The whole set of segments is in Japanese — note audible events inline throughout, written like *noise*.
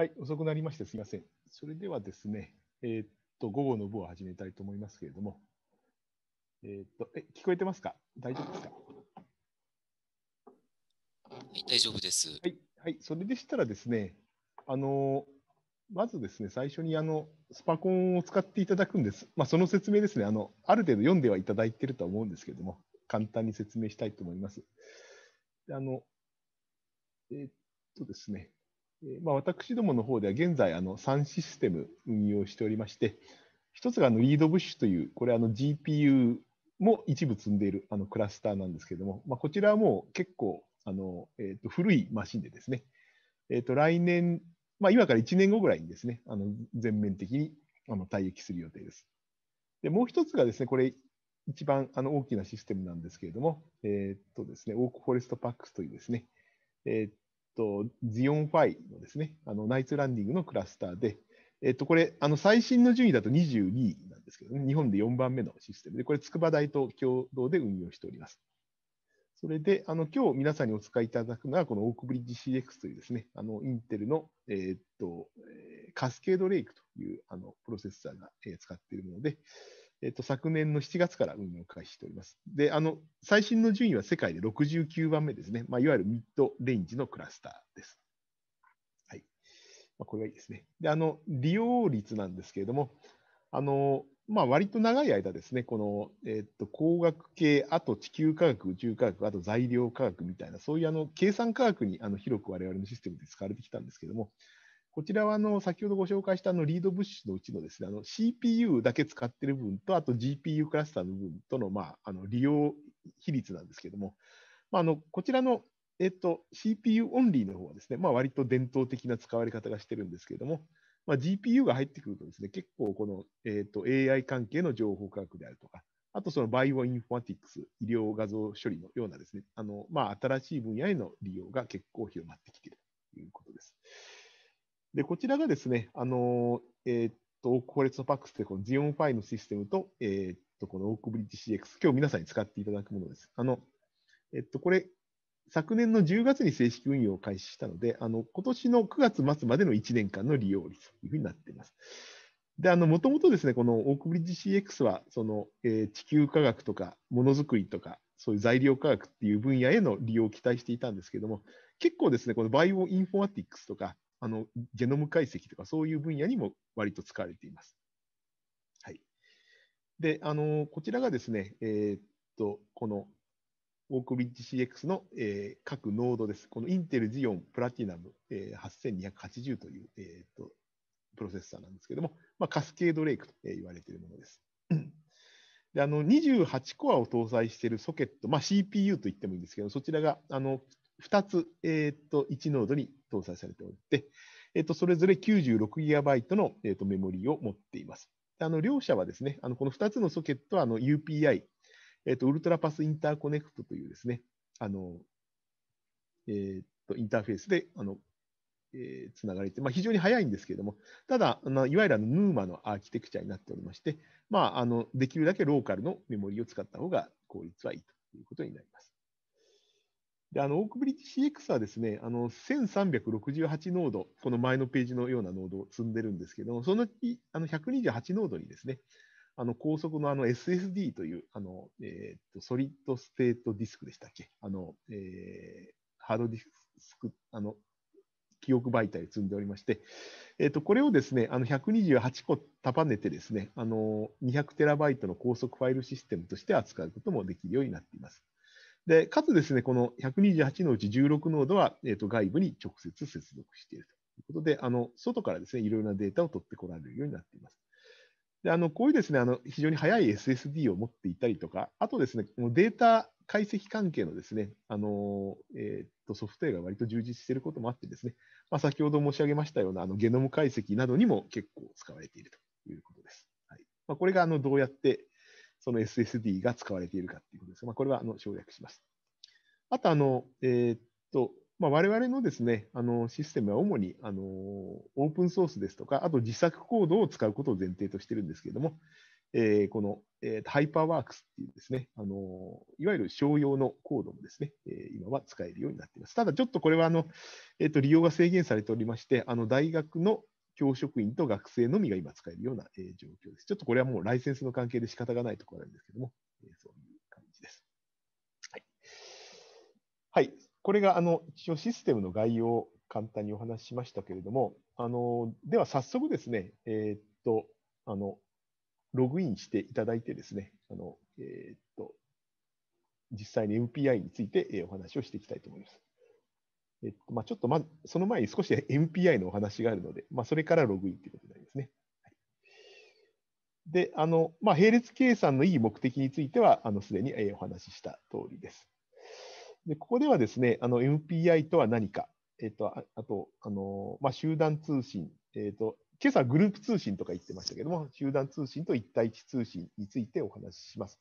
はい、遅くなりましてすみません。それではですね、えー、っと、午後の部を始めたいと思いますけれども、えー、っと、え、聞こえてますか大丈夫ですかはい、大丈夫です。はい、はい、それでしたらですね、あの、まずですね、最初にあの、スパコンを使っていただくんです。まあ、その説明ですね、あの、ある程度読んではいただいてるとは思うんですけれども、簡単に説明したいと思います。あの、えー、っとですね、まあ、私どもの方では現在あの3システム運用しておりまして、一つがあのリードブッシュという、これあの GPU も一部積んでいるあのクラスターなんですけれども、まあ、こちらはもう結構あの、えー、と古いマシンでですね、えー、と来年、まあ、今から1年後ぐらいにですね、あの全面的にあの退役する予定です。でもう一つがですね、これ一番あの大きなシステムなんですけれども、えっ、ー、とですね、オークフォレストパックスというですね、えー、と、ジオンファイのですね、あのナイツランディングのクラスターで、えっと、これ、あの最新の順位だと22位なんですけどね、日本で4番目のシステムで、これ、筑波大と共同で運用しております。それで、あの今日皆さんにお使いいただくのは、このオークブリッジ CX というですね、あのインテルの、えー、っとカスケードレイクというあのプロセッサーが、えー、使っているもので、えっと、昨年の7月から運用開始しております。で、あの、最新の順位は世界で69番目ですね。まあ、いわゆるミッドレンジのクラスターです。はい。まあ、これはいいですね。で、あの、利用率なんですけれども、あの、まあ、割と長い間ですね、この、えっと、工学系、あと地球科学、宇宙科学、あと材料科学みたいな、そういうあの計算科学にあの広く我々のシステムで使われてきたんですけれども、こちらはあの先ほどご紹介したあのリードブッシュのうちのですね、あの CPU だけ使っている部分と、あと GPU クラスターの部分との,、まあ、あの利用比率なんですけれども、まあ、あのこちらの、えっと、CPU オンリーの方はですね、まあ、割と伝統的な使われ方がしてるんですけれども、まあ、GPU が入ってくるとですね、結構この、えっと、AI 関係の情報科学であるとか、あとそのバイオインフォマティクス、医療画像処理のようなですね、あのまあ、新しい分野への利用が結構広まってきているということです。で、こちらがですね、あの、えー、っと、コーレットパックスでこのオ e o n 5のシステムと、えー、っと、このオークブリッジ CX、今日皆さんに使っていただくものです。あの、えっと、これ、昨年の10月に正式運用を開始したので、あの、今年の9月末までの1年間の利用率というふうになっています。で、あの、もともとですね、このオークブリッジ CX は、その、えー、地球科学とか、ものづくりとか、そういう材料科学っていう分野への利用を期待していたんですけども、結構ですね、このバイオインフォマティクスとか、あのゲノム解析とかそういう分野にも割と使われています。はい、であのこちらがですね、えー、っとこのオークビッチ CX の、えー、各ノードです。このインテルジオンプラティナム、えー、8280という、えー、っとプロセッサーなんですけれども、まあ、カスケードレイクと言われているものです。であの28コアを搭載しているソケット、まあ、CPU と言ってもいいんですけど、そちらがあの2つ、えっ、ー、と、1ノードに搭載されておって、えっ、ー、と、それぞれ 96GB の、えっ、ー、と、メモリーを持っています。あの、両者はですね、あの、この2つのソケットは、あの、UPI、えっ、と、ウルトラパスインターコネクトというですね、あの、えっ、と、インターフェースで、あの、えー、つながれて、まあ、非常に早いんですけれども、ただ、あのいわゆるあのヌーマのアーキテクチャになっておりまして、まあ、あのできるだけローカルのメモリーを使った方が効率はいいということになります。であのオークブリッジ CX はですね、あの1368ノード、この前のページのようなノードを積んでるんですけども、そのあの128ノードにですね、あの高速のあの SSD というあの、えーと、とソリッドステートディスクでしたっけ、あのえー、ハードディスクあの記憶媒体を積んでおりまして、えーと、とこれをですねあの128個束ねてですねあの200テラバイトの高速ファイルシステムとして扱うこともできるようになっています。で、かつですね、この128のうち16ノードは、えーと、外部に直接接続しているということで、あの外からですね、いろいろなデータを取ってこられるようになっています。であのこういうですねあの非常に速い SSD を持っていたりとか、あとですね、このデータ解析関係のですね、あのえー、とソフトウェアが割と充実していることもあってですね、まあ、先ほど申し上げましたようなあのゲノム解析などにも結構使われているということです。はいまあ、これがあのどうやってその SSD が使われているかっていうことです。まあ、これはあの省略します。あと、あの、えー、っと、まあ、我々のですね、あのシステムは主にあのオープンソースですとか、あと自作コードを使うことを前提としてるんですけれども、えー、この、えー、ハイパーワークスっていうですね、あのいわゆる商用のコードもですね、えー、今は使えるようになっています。ただちょっとこれはあの、えーと利用が制限されておりまして、あの大学の教職員と学生のみが今使えるような、えー、状況です。ちょっとこれはもうライセンスの関係で仕方がないところなんですけども、えー、そういう感じです。はい。はい、これがあの一応システムの概要を簡単にお話ししましたけれども、あのでは早速ですね、えー、っとあの、ログインしていただいてですね、あのえー、っと実際に MPI についてお話をしていきたいと思います。えっとまあ、ちょっとまその前に少し MPI のお話があるので、まあ、それからログインということになりますね。で、あのまあ、並列計算のいい目的については、すでにお話しした通りです。でここではですね、MPI とは何か、えっと、ああとあの、まあ、集団通信、えっと、今朝グループ通信とか言ってましたけども、集団通信と一対一通信についてお話しします。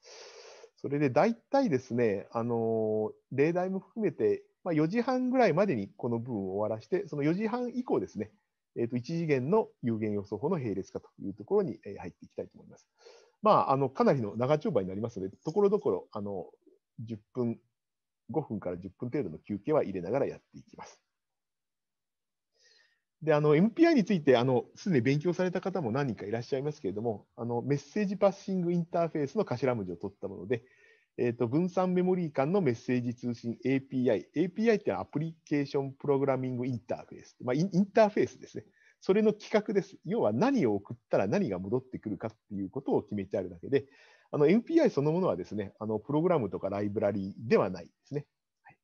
それで大体ですね、あの例題も含めてまあ、4時半ぐらいまでにこの部分を終わらして、その4時半以降ですね、えー、と1次元の有限予想法の並列化というところに入っていきたいと思います。まあ、あのかなりの長丁場になりますので、ところどころあの10分、5分から10分程度の休憩は入れながらやっていきます。で、あの、MPI について、あの、すでに勉強された方も何人かいらっしゃいますけれども、あの、メッセージパッシングインターフェースの頭文字を取ったもので、えーと、分散メモリー間のメッセージ通信 API。API ってアプリケーションプログラミングインターフェース。まあ、インターフェースですね。それの規格です。要は何を送ったら何が戻ってくるかっていうことを決めてあるだけで、あの MPI そのものはですね、あのプログラムとかライブラリではないですね。はい、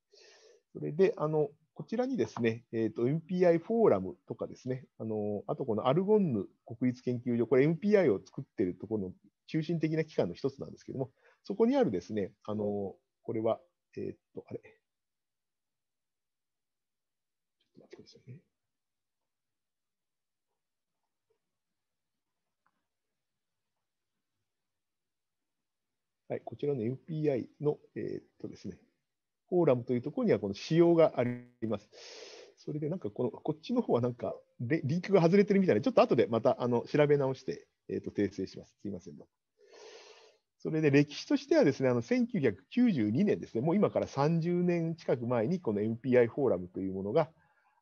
それで、あのこちらにですね、えーと、MPI フォーラムとかですね、あのあとこのアルゴンヌ国立研究所、これ MPI を作っているところの中心的な機関の一つなんですけども、そこにあるですね、あの、これは、えー、っと、あれ。ちょっと待ってくださいね。はい、こちらの MPI の、えー、っとですね、フォーラムというところにはこの仕様があります。それでなんかこの、こっちの方はなんかリンクが外れてるみたいな、ちょっと後でまたあの調べ直して、えー、っと訂正します。すいません。それで歴史としてはですね、あの1992年ですね、もう今から30年近く前に、この MPI フォーラムというものが、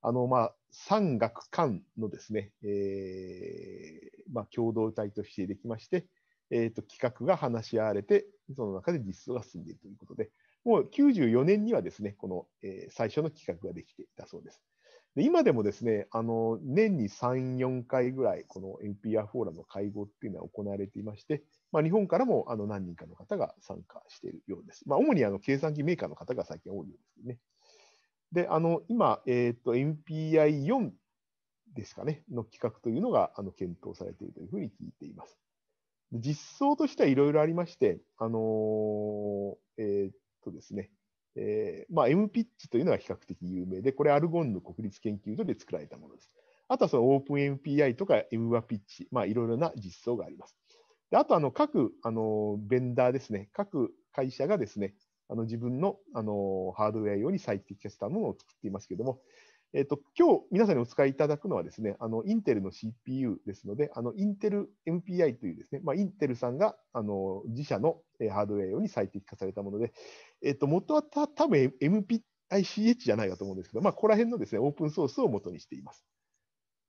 あの、まあ、産学官のですね、えー、まあ、共同体としてできまして、えっ、ー、と、企画が話し合われて、その中で実装が進んでいるということで、もう94年にはですね、この、えー、最初の企画ができていたそうです。で今でもですね、あの、年に3、4回ぐらい、この NPR フォーラムの会合っていうのは行われていまして、まあ、日本からもあの何人かの方が参加しているようです。まあ、主にあの計算機メーカーの方が最近多いようですけどね。で、あの今、えーと、MPI4 ですかね、の企画というのがあの検討されているというふうに聞いています。実装としてはいろいろありまして、あのー、えっ、とですね、えーまあ、M ピッというのが比較的有名で、これアルゴンの国立研究所で作られたものです。あとはその OpenMPI とか MWA ピッチ、まあ、いろいろな実装があります。であとあの各あのベンダーですね、各会社がですね、あの自分のあのハードウェア用に最適化したものを作っていますけども、えっ、ー、と今日皆さんにお使いいただくのはですね、あのインテルの CPU ですので、あのインテル MPI というですね、まあ、インテルさんがあの自社のハードウェア用に最適化されたもので、えっ、ー、と元はた多分 MPICH じゃないかと思うんですけど、まあ、ここら辺のですねオープンソースを元にしています。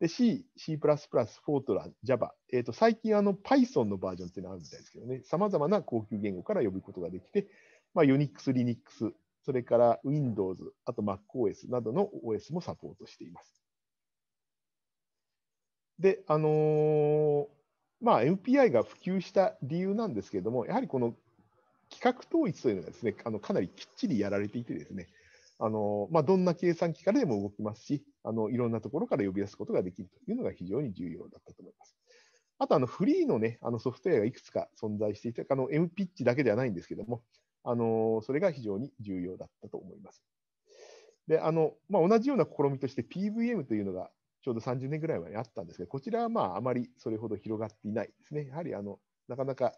で C、C++、フォートラ、Java、えーと、最近あの Python のバージョンっていうのがあるみたいですけどね、さまざまな高級言語から呼ぶことができて、まあ、Unix、Linux、それから Windows、あと MacOS などの OS もサポートしています。で、あのー、まあ、MPI が普及した理由なんですけれども、やはりこの規格統一というのがですね、あのかなりきっちりやられていてですね、あのまあ、どんな計算機からでも動きますしあの、いろんなところから呼び出すことができるというのが非常に重要だったと思います。あとあのフリーの,、ね、あのソフトウェアがいくつか存在していて、あの M ピッチだけではないんですけども、あのそれが非常に重要だったと思います。であのまあ、同じような試みとして PVM というのがちょうど30年ぐらい前にあったんですが、こちらはまああまりそれほど広がっていないですね。やはりあのなかなか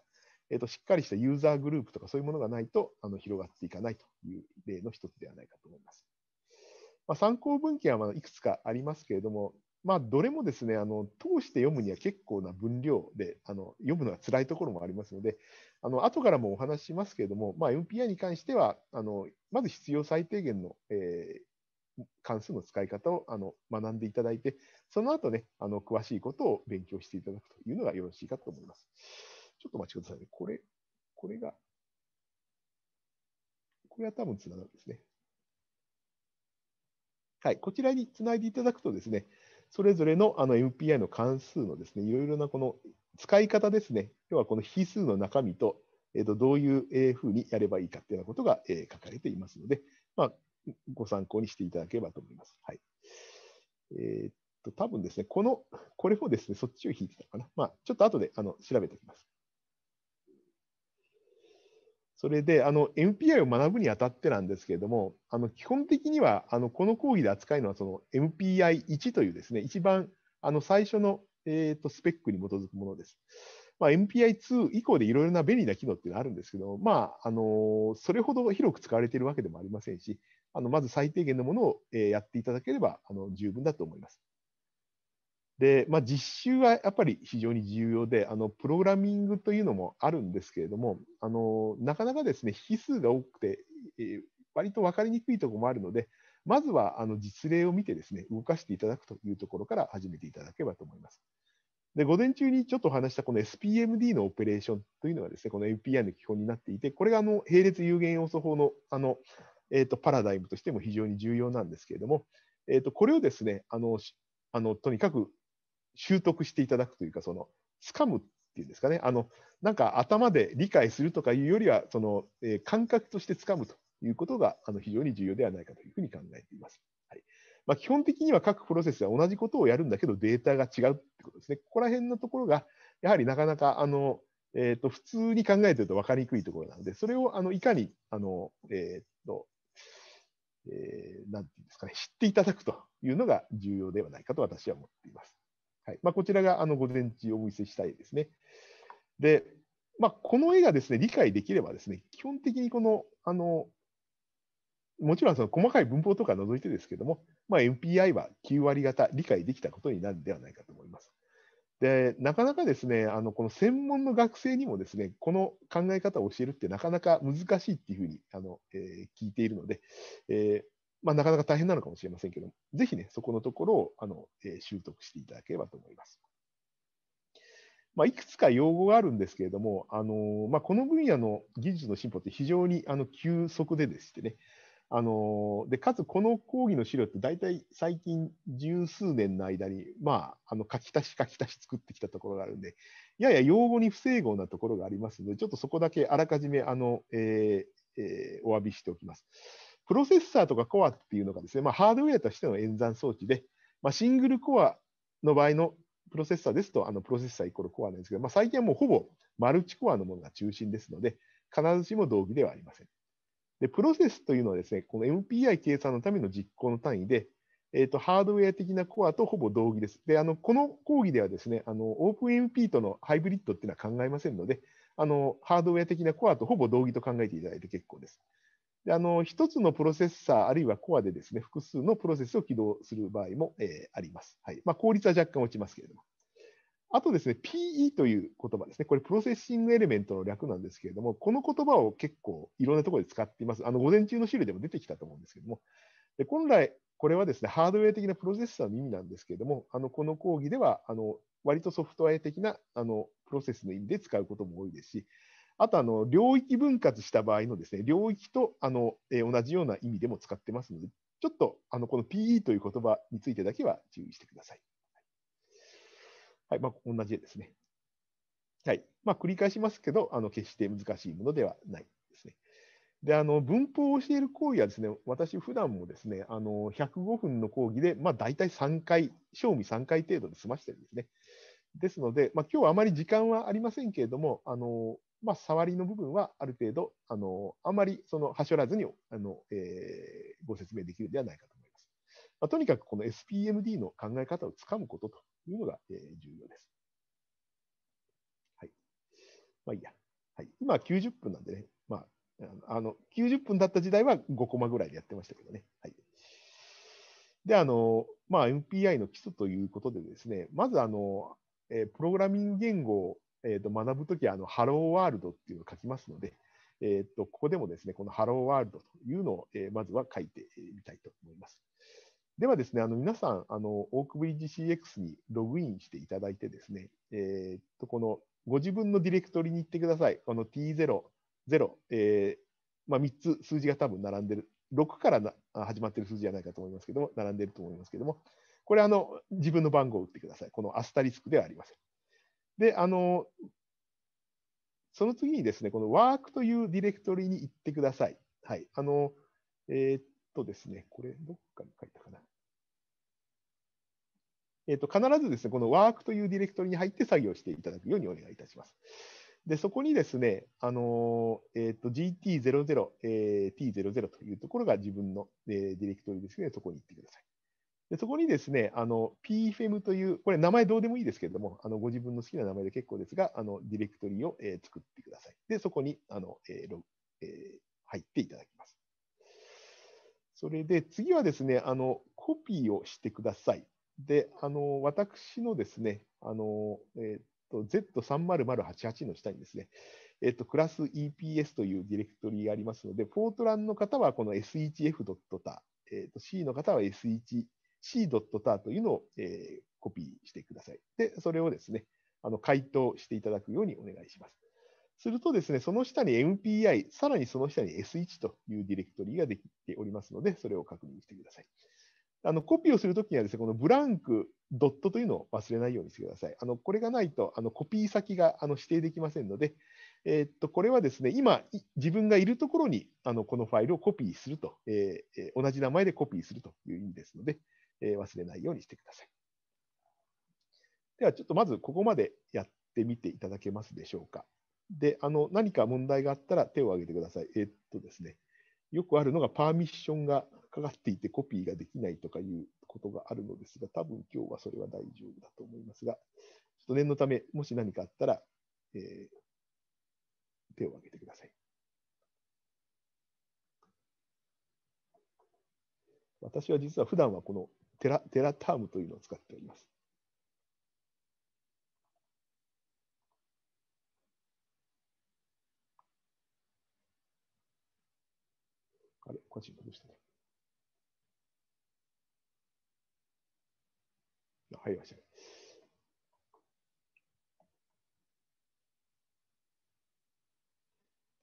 えーと、しっかりしたユーザーグループとかそういうものがないとあの広がっていかないという例の一つではないかと思います。まあ、参考文献はまあいくつかありますけれども、まあ、どれもですねあの通して読むには結構な分量であの読むのが辛いところもありますのであの後からもお話ししますけれども、まあ、MPI に関してはあのまず必要最低限の、えー、関数の使い方をあの学んでいただいてその後ねあの詳しいことを勉強していただくというのがよろしいかと思います。ちょっとお待ちくださいね。これ、これが、これは多分つながるんですね。はい、こちらにつないでいただくとですね、それぞれのあの MPI の関数のですね、いろいろなこの使い方ですね、要はこの比数の中身と、えー、とどういうふうにやればいいかっていうようなことが、え書かれていますので、まあ、ご参考にしていただければと思います。はい。えー、っと、多分ですね、この、これもですね、そっちを引いてたのかな。まあ、ちょっと後であの調べておきます。それで、あの、MPI を学ぶにあたってなんですけれども、あの、基本的には、あの、この講義で扱いのは、その MPI1 というですね、一番、あの、最初の、えっ、ー、と、スペックに基づくものです。まあ、MPI2 以降でいろいろな便利な機能っていうのはあるんですけど、まあ、あの、それほど広く使われているわけでもありませんし、あの、まず最低限のものを、えやっていただければ、あの、十分だと思います。で、まあ、実習はやっぱり非常に重要で、あのプログラミングというのもあるんですけれども、あのなかなかですね引数が多くて、えー、割と分かりにくいところもあるので、まずはあの実例を見てですね動かしていただくというところから始めていただければと思います。で午前中にちょっとお話したこの SPMD のオペレーションというのがですね、この a p i の基本になっていて、これがあの並列有限要素法のあの、えー、とパラダイムとしても非常に重要なんですけれども、えー、とこれをですね、あのあのとにかく習得していただくというか、その、掴むっていうんですかね、あの、なんか頭で理解するとかいうよりは、その、えー、感覚として掴むということが、あの、非常に重要ではないかというふうに考えています。はい。まあ、基本的には各プロセスは同じことをやるんだけど、データが違うってことですね。ここら辺のところが、やはりなかなか、あの、えっ、ー、と、普通に考えてると分かりにくいところなので、それを、あの、いかに、あの、えっ、ー、と、えー、なんていうんですかね、知っていただくというのが重要ではないかと私は思っています。はいまあ、こちらがあの午前中お見せしたいですね。で、まあ、この絵がですね理解できればですね基本的にこのあのもちろんその細かい文法とか除いてですけども、まあ、MPI は9割方理解できたことになるんではないかと思います。でなかなかですねあのこの専門の学生にもですねこの考え方を教えるってなかなか難しいっていうふうにあの、えー、聞いているので、えーまあ、なかなか大変なのかもしれませんけども、ぜひね、そこのところをあの、えー、習得していただければと思います。まあ、いくつか用語があるんですけれども、あのまあ、この分野の技術の進歩って非常にあの急速ででしてね、あのでかつこの講義の資料って大体最近十数年の間に、まあ、あの書き足し書き足し作ってきたところがあるんで、やや用語に不整合なところがありますので、ちょっとそこだけあらかじめあの、えーえー、お詫びしておきます。プロセッサーとかコアっていうのがですね、まあ、ハードウェアとしての演算装置で、まあ、シングルコアの場合のプロセッサーですと、あのプロセッサーイコールコアなんですけど、まあ、最近はもうほぼマルチコアのものが中心ですので、必ずしも同義ではありません。で、プロセスというのはですね、この MPI 計算のための実行の単位で、えーと、ハードウェア的なコアとほぼ同義です。で、あのこの講義ではですね、OpenMP とのハイブリッドっていうのは考えませんので、あのハードウェア的なコアとほぼ同義と考えていただいて結構です。であの1つのプロセッサー、あるいはコアでですね複数のプロセスを起動する場合も、えあります。はいまあ、効率は若干落ちますけれども。あとですね、PE という言葉ですね。これ、プロセッシングエレメントの略なんですけれども、この言葉を結構いろんなところで使っています。あの午前中の資料でも出てきたと思うんですけども、で本来、これはですね、ハードウェア的なプロセッサーの意味なんですけれども、あのこの講義では、あの割とソフトウェア的なあのプロセスの意味で使うことも多いですし、あとあの領域分割した場合のですね領域とあの、えー、同じような意味でも使ってますので、ちょっとあのこの PE という言葉についてだけは注意してください。はいまあ、同じですね。はいまあ、繰り返しますけどあの、決して難しいものではないですね。であの文法を教える行為はですね、私、普段もですね、あの105分の講義で、まあ、大体3回、賞味3回程度で済ましてるんですね。ですので、まあ、今日はあまり時間はありませんけれども、あのまあ、触りの部分はある程度、あのあまりそのはしょらずにあの、えー、ご説明できるではないかと思います。まあ、とにかくこの SPMD の考え方をつかむことというのが、えー、重要です。はい。まあいいや。はい、今90分なんでね、まあ、あの90分だった時代は5コマぐらいでやってましたけどね。はい、で、あの、まあ、MPI の基礎ということでですね、まずあの、えー、プログラミング言語えーと、学ぶときはあのハローワールドっていうのを書きますので、*laughs* えーと、ここでもですね、このハローワールドというのを、えー、まずは書いてみたいと思います。ではですね、あの皆さん、あのオークブリッジ CX にログインしていただいてですね、えーと、このご自分のディレクトリに行ってください。この T00、0、えーまあ、3つ数字が多分並んでる、6からな始まってる数字じゃないかと思いますけども、並んでると思いますけども、これあの自分の番号を打ってください。このアスタリスクではありません。で、あの、その次にですね、このワークというディレクトリに行ってください。はい。あの、えー、っとですね、これ、どっかに書いたかな。えっと、必ずですね、このワークというディレクトリに入って作業していただくようにお願いいたします。で、そこにですね、あの、えー、と、GT00、えー、T00 というところが自分の、えー、ディレクトリですけど、そこに行ってください。でそこにですね、PFM という、これ名前どうでもいいですけれども、あのご自分の好きな名前で結構ですが、あのディレクトリを、えー、作ってください。で、そこにあの、えーロえー、入っていただきます。それで次はですね、あのコピーをしてください。で、あの私のですね、あのえー、と Z30088 の下にですね、えっと、クラス EPS というディレクトリがありますので、ポートランの方はこの s h f t a えっと、C の方は s1 c.tar というのを、えー、コピーしてください。で、それをですね、あの回答していただくようにお願いします。するとですね、その下に MPI、さらにその下に S1 というディレクトリができておりますので、それを確認してください。あのコピーをするときにはですね、このブランクドットというのを忘れないようにしてください。あのこれがないとあのコピー先があの指定できませんので、えー、っとこれはですね、今自分がいるところにあのこのファイルをコピーすると、えー、同じ名前でコピーするという意味ですので、え忘れないようにしてください。では、ちょっとまずここまでやってみていただけますでしょうか。で、あの、何か問題があったら手を挙げてください。えー、っとですね、よくあるのがパーミッションがかかっていてコピーができないとかいうことがあるのですが、多分今日はそれは大丈夫だと思いますが、ちょっと念のため、もし何かあったら、えー、手を挙げてください。私は実は普段はこのテラテラタームというのを使っております。あれ、個人どうしたね。入りましたね。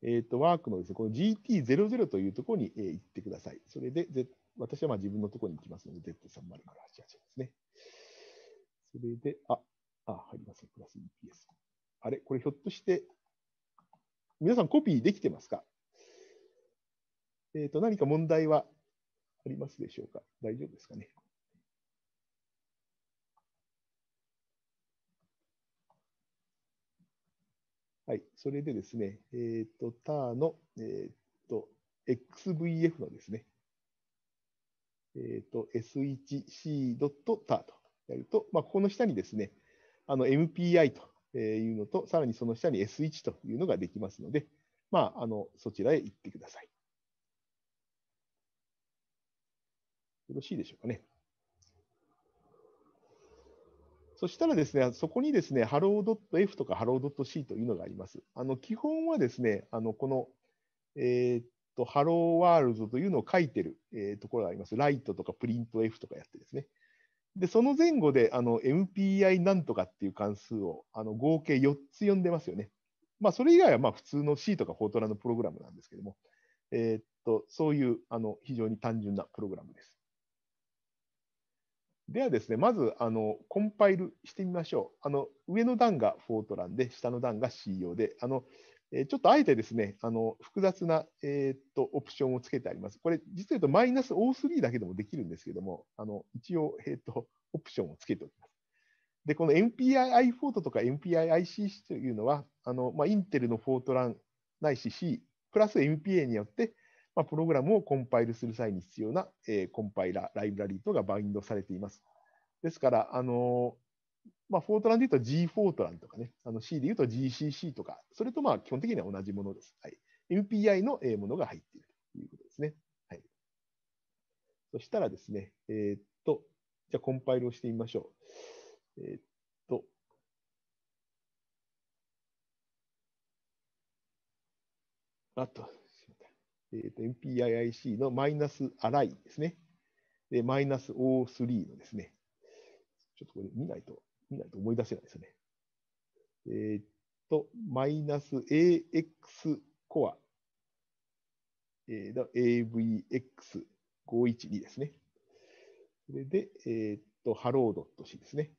えっ、ー、と、ワークのですね、この GT00 というところに、えー、行ってください。それで、Z 私はまあ自分のところに行きますので、Z308 から88ですね。それで、あ、あ、入りません。プラス EPS。あれこれひょっとして、皆さんコピーできてますかえっ、ー、と、何か問題はありますでしょうか大丈夫ですかねはい。それでですね、えっ、ー、と、ターの、えっ、ー、と、XVF のですね、えっ、ー、と、s1c.tar とやると、まあ、ここの下にですね、あの MPI というのと、さらにその下に S1 というのができますので、まあ、あのそちらへ行ってください。よろしいでしょうかね。そしたらですね、そこにですね、hello.f とか hello.c というのがあります。あの基本はですね、あのこの、えっ、ー、と、ハローワールドというのを書いてる、えー、ところがあります。ライトとかプリント F とかやってですね。で、その前後で、あの、MPI なんとかっていう関数を、あの、合計4つ読んでますよね。まあ、それ以外は、まあ、普通の C とかフォートランのプログラムなんですけども、えー、っと、そういう、あの、非常に単純なプログラムです。ではですね、まず、あの、コンパイルしてみましょう。あの、上の段がフォートランで、下の段が C 用で、あの、えちょっとあえてですね、あの複雑な、えー、っとオプションをつけてあります。これ、実は言うとマイナス O3 だけでもできるんですけども、あの一応、えー、っとオプションをつけておきます。で、この MPII フォートとか MPIIC というのは、あのまあ、インテルのフォートランないし C プラス MPA によって、まあ、プログラムをコンパイルする際に必要な、えー、コンパイラ、ライブラリーとがバインドされています。ですから、あのまあ、フォートランで言うと G フォートランとかね、C で言うと GCC とか、それとまあ基本的には同じものです。はい、MPI のものが入っているということですね。はい、そしたらですね、えー、っと、じゃあコンパイルをしてみましょう。えー、っと、あと、えー、っと、MPIIC のマイナスアライですね。で、マイナス O3 のですね、ちょっとこれ見ないと見ないと思い出せないですね。えー、っと、マイナス AX コア、えー、AVX512 ですね。それで、えー、っと、ハロード .c ですね。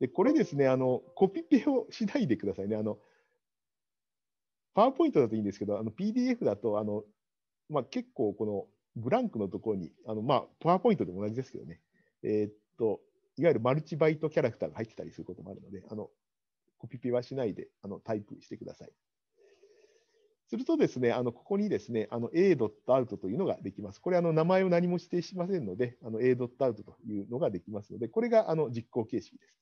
で、これですね、あの、コピペをしないでくださいね。あの、パワーポイントだといいんですけど、あの PDF だと、あの、まあ、結構このブランクのところに、あの、まあ、パワーポイントでも同じですけどね、えー、っと、いわゆるマルチバイトキャラクターが入ってたりすることもあるので、あのコピペはしないであのタイプしてください。するとですね、あのここにですね、a.out というのができます。これ、あの名前を何も指定しませんので、a.out というのができますので、これがあの実行形式です。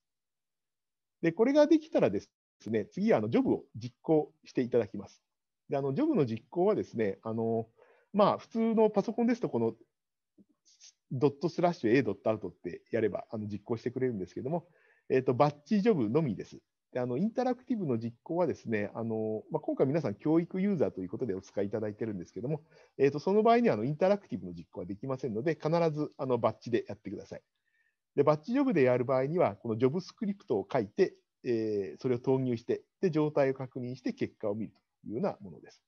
で、これができたらですね、次はあのジョブを実行していただきます。で、あのジョブの実行はですね、あのまあ、普通のパソコンですと、このドットスラッシュ a.out ってやればあの実行してくれるんですけども、えーと、バッチジョブのみです。であのインタラクティブの実行はですね、あのまあ、今回皆さん教育ユーザーということでお使いいただいてるんですけども、えーと、その場合にはあのインタラクティブの実行はできませんので、必ずあのバッチでやってください。でバッチジョブでやる場合には、このジョブスクリプトを書いて、えー、それを投入してで、状態を確認して結果を見るというようなものです。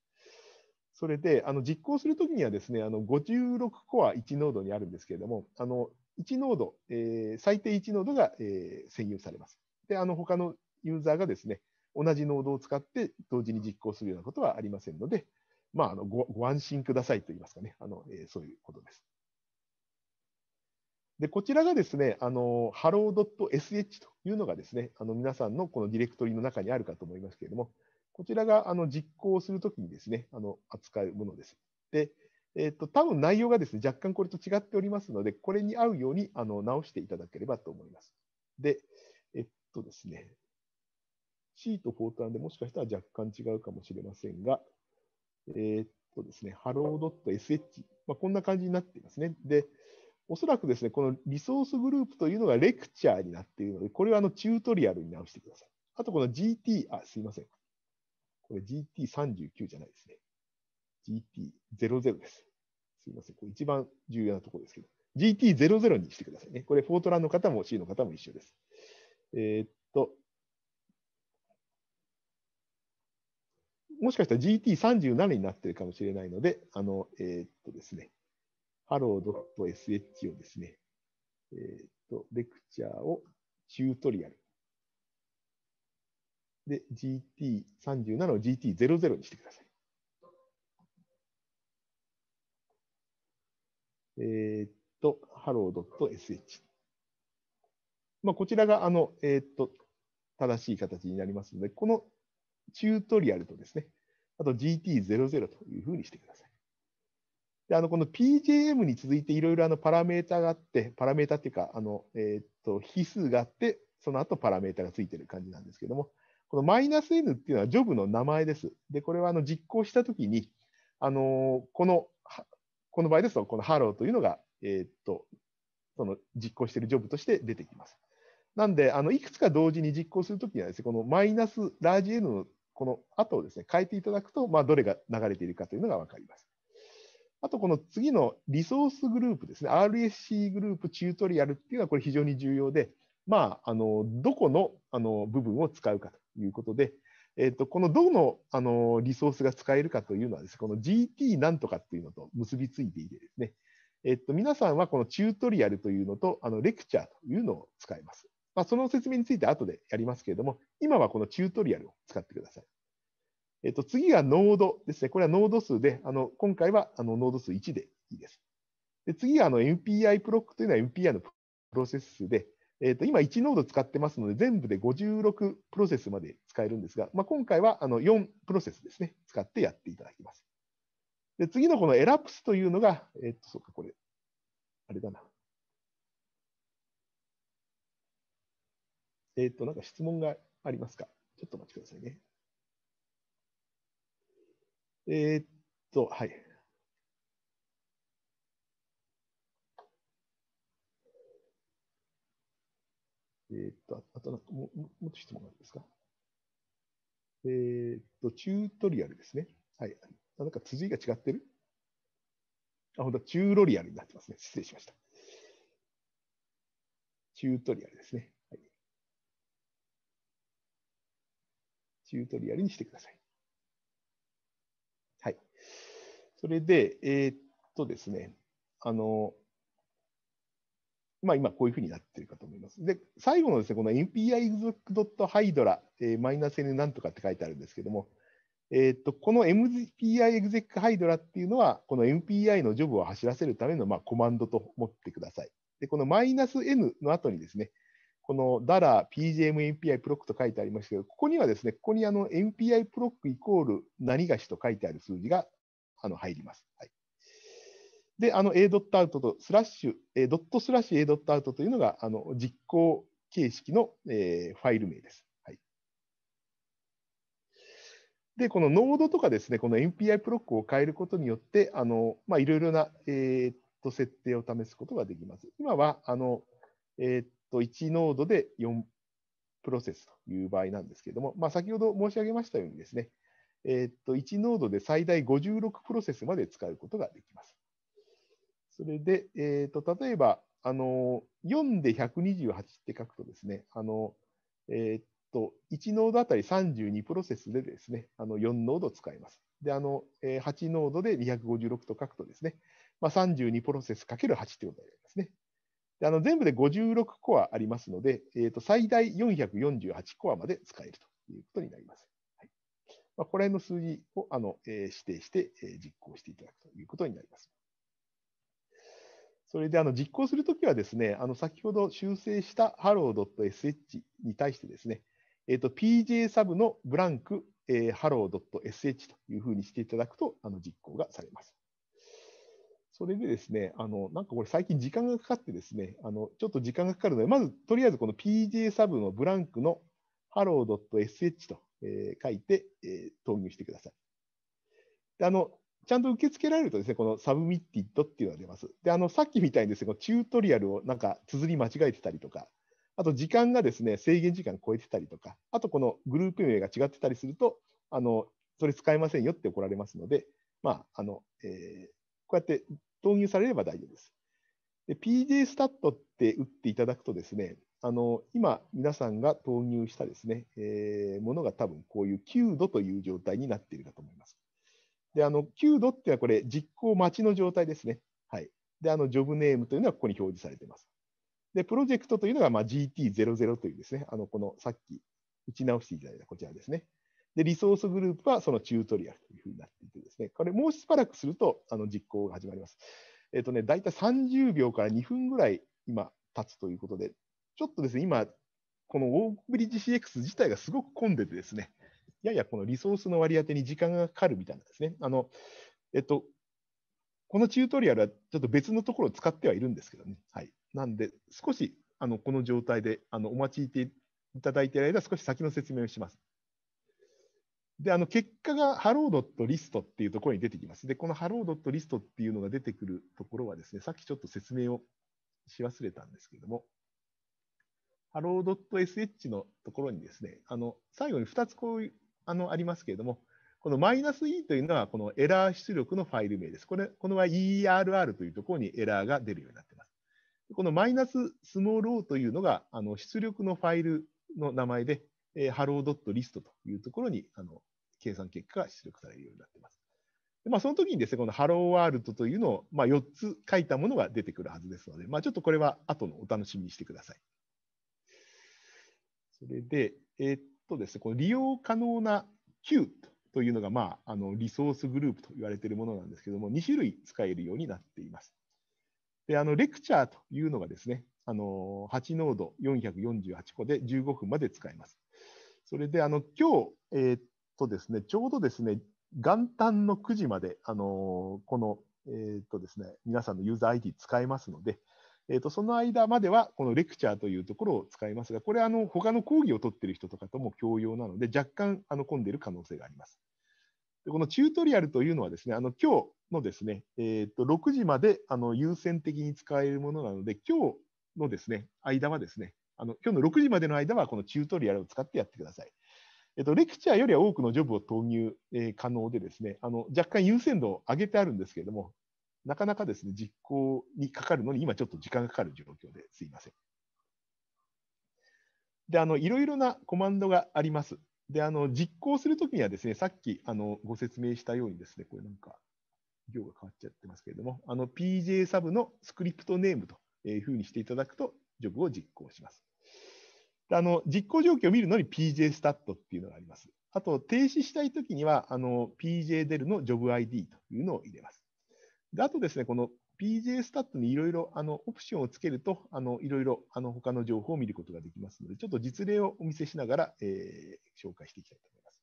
それであの実行するときにはですねあの56コア1ノードにあるんですけれどもあの1ノード、えー、最低1ノードが、えー、占有されます。であの他のユーザーがですね同じノードを使って同時に実行するようなことはありませんので、まあ、あのごご安心くださいと言いますかねあの、えー、そういうことです。でこちらがですね、あの hello.sh というのがですね、あの皆さんのこのディレクトリの中にあるかと思いますけれども、こちらがあの実行するときにですね、あの扱うものです。で、えっ、ー、と、多分内容がですね、若干これと違っておりますので、これに合うようにあの直していただければと思います。で、えっとですね、C とフォートランでもしかしたら若干違うかもしれませんが、えー、っとですね、hello.sh、まあ、こんな感じになっていますね。で、おそらくですね、このリソースグループというのがレクチャーになっているので、これはあのチュートリアルに直してください。あと、この GT、あ、すいません。これ GT39 じゃないですね。GT00 です。すいません。これ一番重要なところですけど。GT00 にしてくださいね。これ、フォートランの方も C の方も一緒です。えー、っと、もしかしたら GT37 になってるかもしれないので、あの、えー、っとですね、hello.sh をですね、えー、っと、レクチャーをチュートリアル。で、GT37 を GT00 にしてください。えー、っと、hello.sh。まあ、こちらが、あの、えー、っと、正しい形になりますので、このチュートリアルとですね、あと GT00 というふうにしてください。であのこの PJM に続いていろいろあのパラメータがあって、パラメータっていうか、あのえー、っと比数があって、その後パラメータがついてる感じなんですけども、このマイナス N っていうのはジョブの名前です。で、これはあの実行したときに、あのこの、この場合ですと、このハローというのが、えー、っと、その実行しているジョブとして出てきます。なんで、あのいくつか同時に実行するときにはですね、このマイナスラージ N のこの後をですね、変えていただくと、まあ、どれが流れているかというのがわかります。あと、この次のリソースグループですね、RSC グループチュートリアルっていうのは、これ非常に重要で、まあ、あのどこのあの部分を使うかと。いうことで、えーと、このどのあのリソースが使えるかというのはです、ね、この GT なんとかっていうのと結びついていてですね、えっと、皆さんはこのチュートリアルというのとあのレクチャーというのを使います。まあ、その説明について後でやりますけれども、今はこのチュートリアルを使ってください。えっ、と、次がノードですね。これはノード数で、あの今回はあのノード数1でいいです。で次があの MPI プロックというのは MPI のプロセス数で、えー、と今1ノード使ってますので、全部で56プロセスまで使えるんですが、まあ、今回はあの4プロセスですね、使ってやっていただきます。で次のこのエラプスというのが、えっ、ー、と、そっか、これ、あれだな。えっ、ー、と、なんか質問がありますかちょっとお待ちくださいね。えっ、と、はい。えー、っと、あとなんかも、もっと質問があるんですか。えー、っと、チュートリアルですね。はい。なんか辻が違ってるあ、ほんと、チューロリアルになってますね。失礼しました。チュートリアルですね。はい、チュートリアルにしてください。はい。それで、えー、っとですね、あの、まあ、今こういうふうになってるかと思います。で、最後のですね、この mpiexec.hydra、えマイナス N なんとかって書いてあるんですけども、えー、っと、この mpiexec.hydra っていうのは、この mpi のジョブを走らせるための、まあ、コマンドと思ってください。で、このマイナス N の後にですね、この PGMMPI プロ o クと書いてありますけど、ここにはですね、ここにあの MPI プロ o クイコール何がしと書いてある数字があの入ります。はいで、あの A.out とスラッシュ、えドットスラッシュ A.out というのがあの実行形式の、えー、ファイル名です。はい、で、このノードとかですね、この MPI プロックを変えることによって、あのまあ、いろいろな、えー、っと設定を試すことができます。今はあの、えー、っと1ノードで4プロセスという場合なんですけれども、まあ、先ほど申し上げましたようにですね、えっと1ノードで最大56プロセスまで使うことができます。それで、えーと、例えば、あの4で128って書くとですね、あのえー、っと1ノードあたり32プロセスでですね、あの4ノード使います。で、あのえー、8ノードで256と書くとですね、まあ、32プロセスかける8ってことになりますね。であの全部で56コアありますので、えー、と最大448コアまで使えるということになります。はいまあ、これの数字をあの、えー、指定して、えー、実行していただくということになります。それであの実行するときはですね、あの先ほど修正した hello.sh に対してですね、えっ、ー、PJ サブのブランク、えー、hello.sh というふうにしていただくとあの実行がされます。それでですね、あのなんかこれ最近時間がかかってですね、あのちょっと時間がかかるので、まずとりあえずこの PJ サブのブランクの hello.sh と、えー、書いて、えー、投入してください。あのちゃんと受け付けられるとですね、このサブミッティッドっていうのが出ます。で、あの、さっきみたいにですね、チュートリアルをなんか綴り間違えてたりとか、あと時間がですね、制限時間超えてたりとか、あとこのグループ名が違ってたりすると、あの、それ使えませんよって怒られますので、まあ、あの、えー、こうやって導入されれば大丈夫です。で、PJ スタットって打っていただくとですね、あの、今皆さんが投入したですね、えー、ものが多分こういう9度という状態になっているかと思います。で、あの、9度っていうのはこれ、実行待ちの状態ですね。はい。で、あの、ジョブネームというのはここに表示されています。で、プロジェクトというのが、まあ、GT00 というですね、あの、このさっき打ち直していただいたこちらですね。で、リソースグループはそのチュートリアルというふうになっていてですね、これもうしばらくすると、あの、実行が始まります。えっ、とね、大体30秒から2分ぐらい今経つということで、ちょっとですね、今、このオークブリッジ CX 自体がすごく混んでてですね、ややこのリソースの割り当てに時間がかかるみたいなんですね。あのえっと、このチュートリアルはちょっと別のところを使ってはいるんですけどね。はい、なんで、少しあのこの状態であのお待ちいてただいている間、少し先の説明をします。で、あの結果がハロードットリストっていうところに出てきます。で、このハロードットリストっていうのが出てくるところはですね、さっきちょっと説明をし忘れたんですけれども、ハロードット SH のところにですね、あの最後に2つこういうあのありますけれども、このマイナス E というのは、このエラー出力のファイル名です。これ、この場合 ERR というところにエラーが出るようになっています。このマイナススモール O というのが、あの出力のファイルの名前で、えー、hello.list というところにあの計算結果が出力されるようになっています。でまあ、その時にですね、この Hello World というのを、まあ、4つ書いたものが出てくるはずですので、まあ、ちょっとこれは後のお楽しみにしてください。それで、えー、っとですね、この利用可能な Q というのが、まあ、あのリソースグループと言われているものなんですけども、2種類使えるようになっています。であのレクチャーというのがですね、あの8ノード448個で15分まで使えます。それであの今日、えー、っとですね、ちょうどですね、元旦の9時まで、あのこの、えー、っとですね、皆さんのユーザー ID 使えますので、えーと、その間まではこのレクチャーというところを使いますが、これあの他の講義を取っている人とかとも共用なので、若干あの混んでいる可能性があります。でこのチュートリアルというのはですね、あの今日のですね、えー、と6時まであの優先的に使えるものなので、今日のですね、間はですね、あの今日の6時までの間はこのチュートリアルを使ってやってください。えっ、ー、と、レクチャーよりは多くのジョブを投入、えー、可能でですねあの、若干優先度を上げてあるんですけれども、なかなかですね、実行にかかるのに今ちょっと時間がかかる状況ですいません。で、あの、いろいろなコマンドがあります。で、あの、実行するときにはですね、さっきあのご説明したようにですね、これなんか行が変わっちゃってますけれども、あの PJ サブのスクリプトネームというふうにしていただくと、ジョブを実行します。であの実行状況を見るのに PJ スタットっていうのがあります。あと、停止したいときには、あの PJDEL のジョブ ID というのを入れます。であとですね、この PJ スタッ t にいろいろあのオプションをつけると、いろいろあの他の情報を見ることができますので、ちょっと実例をお見せしながら、えー、紹介していきたいと思います。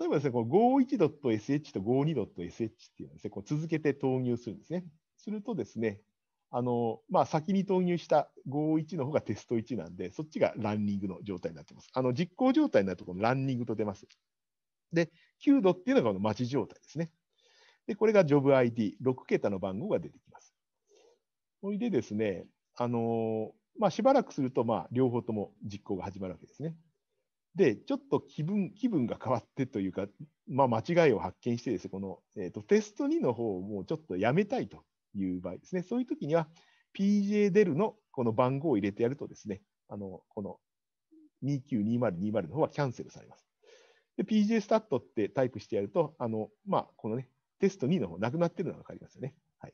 例えばですね、51.sh と 52.sh っていうのはですね、こう続けて投入するんですね。するとですね、あのまあ、先に投入した51の方がテスト1なんで、そっちがランニングの状態になってます。あの実行状態になるとこのランニングと出ます。で、9度っていうのがこの待ち状態ですね。で、これがジョブ ID、6桁の番号が出てきます。それでですね、あのまあ、しばらくすると、まあ、両方とも実行が始まるわけですね。で、ちょっと気分気分が変わってというか、まあ、間違いを発見してですね、この、えーと、テスト2の方をもうちょっとやめたいという場合ですね、そういう時には PJDEL のこの番号を入れてやるとですね、あのこの292020の方はキャンセルされます。PJ スタットってタイプしてやると、あのまあ、このね、テスト2の方なくなってるのが分かりますよね。はい。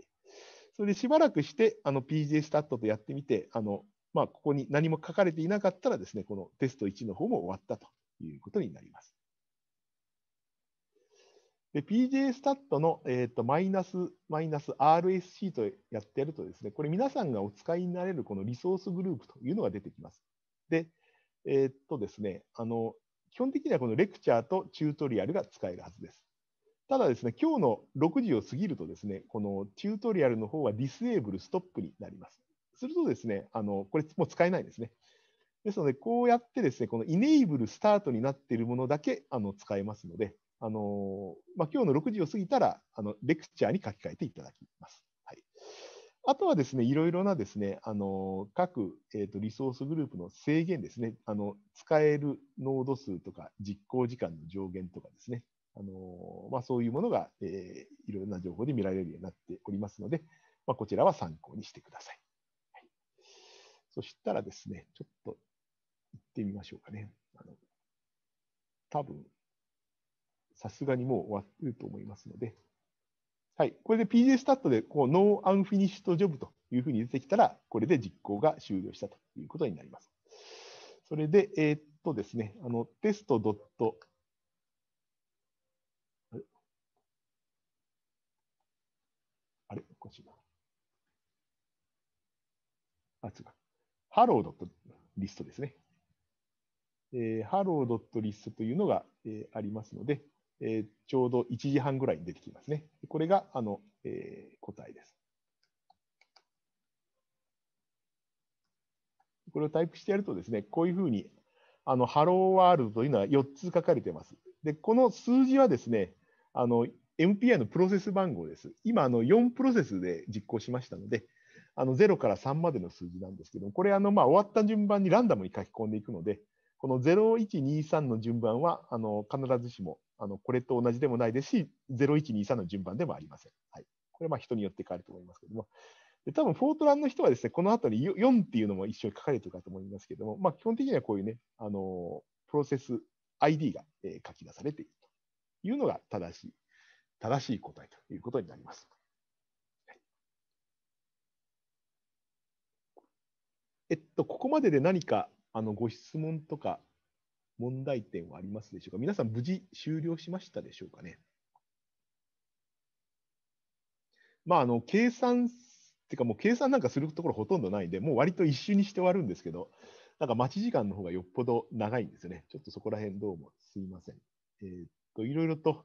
それでしばらくして、あの PJ スタッ t とやってみて、あの、まあ、ここに何も書かれていなかったらですね、このテスト1の方も終わったということになります。で、PJ スタッ t の、えーと、マイナス、マイナス RSC とやってやるとですね、これ皆さんがお使いになれるこのリソースグループというのが出てきます。で、えっ、とですね、あの、基本的にはこのレクチャーとチュートリアルが使えるはずです。ただですね、今日の6時を過ぎるとですね、このチュートリアルの方はディスエーブルストップになります。するとですね、あのこれもう使えないですね。ですので、こうやってですね、このイネイブルスタートになっているものだけあの使えますので、あのまあ、今日の6時を過ぎたらあの、レクチャーに書き換えていただきます。はい、あとはですね、いろいろなですね、あの各、えーと、とリソースグループの制限ですねあの、使える濃度数とか実行時間の上限とかですね、あのまあ、そういうものが、えー、いろんな情報で見られるようになっておりますので、まあ、こちらは参考にしてください。はい、そしたらですね、ちょっと行ってみましょうかね。あの多分さすがにもう終わってると思いますので、はい、これで PJ スタッ t でこうノーアンフィニッシュトジョブというふうに出てきたら、これで実行が終了したということになります。それで、えー、っとですね、あのテストあ、違う。ハロ l ド o l i s t ですね。えー、ハロ l ド o l i s t というのが、えー、ありますので、えー、ちょうど1時半ぐらいに出てきますね。これがあの、えー、答えです。これをタイプしてやるとですね、こういうふうに、あの、ハローワールドというのは4つ書かれています。で、この数字はですね、あの、MPI のプロセス番号です。今、あの、4プロセスで実行しましたので、あの0から3までの数字なんですけどこれあのまあ終わった順番にランダムに書き込んでいくのでこの0123の順番はあの必ずしもあのこれと同じでもないですし0123の順番でもありません。はい、これはまあ人によって変わると思いますけども。で多分フォートランの人はですね、この後に4っていうのも一緒に書かれてるかと思いますけども、まあ、基本的にはこういうね、あのプロセス ID が、え書き出されているというのが正しい、正しい答えということになります。えっと、ここまでで何かあのご質問とか問題点はありますでしょうか皆さん、無事終了しましたでしょうかねまあ、あの計算っていうか、もう計算なんかするところほとんどないんで、もう割と一瞬にして終わるんですけど、なんか待ち時間の方がよっぽど長いんですよね。ちょっとそこら辺どうもすいません。えー、っと、いろいろと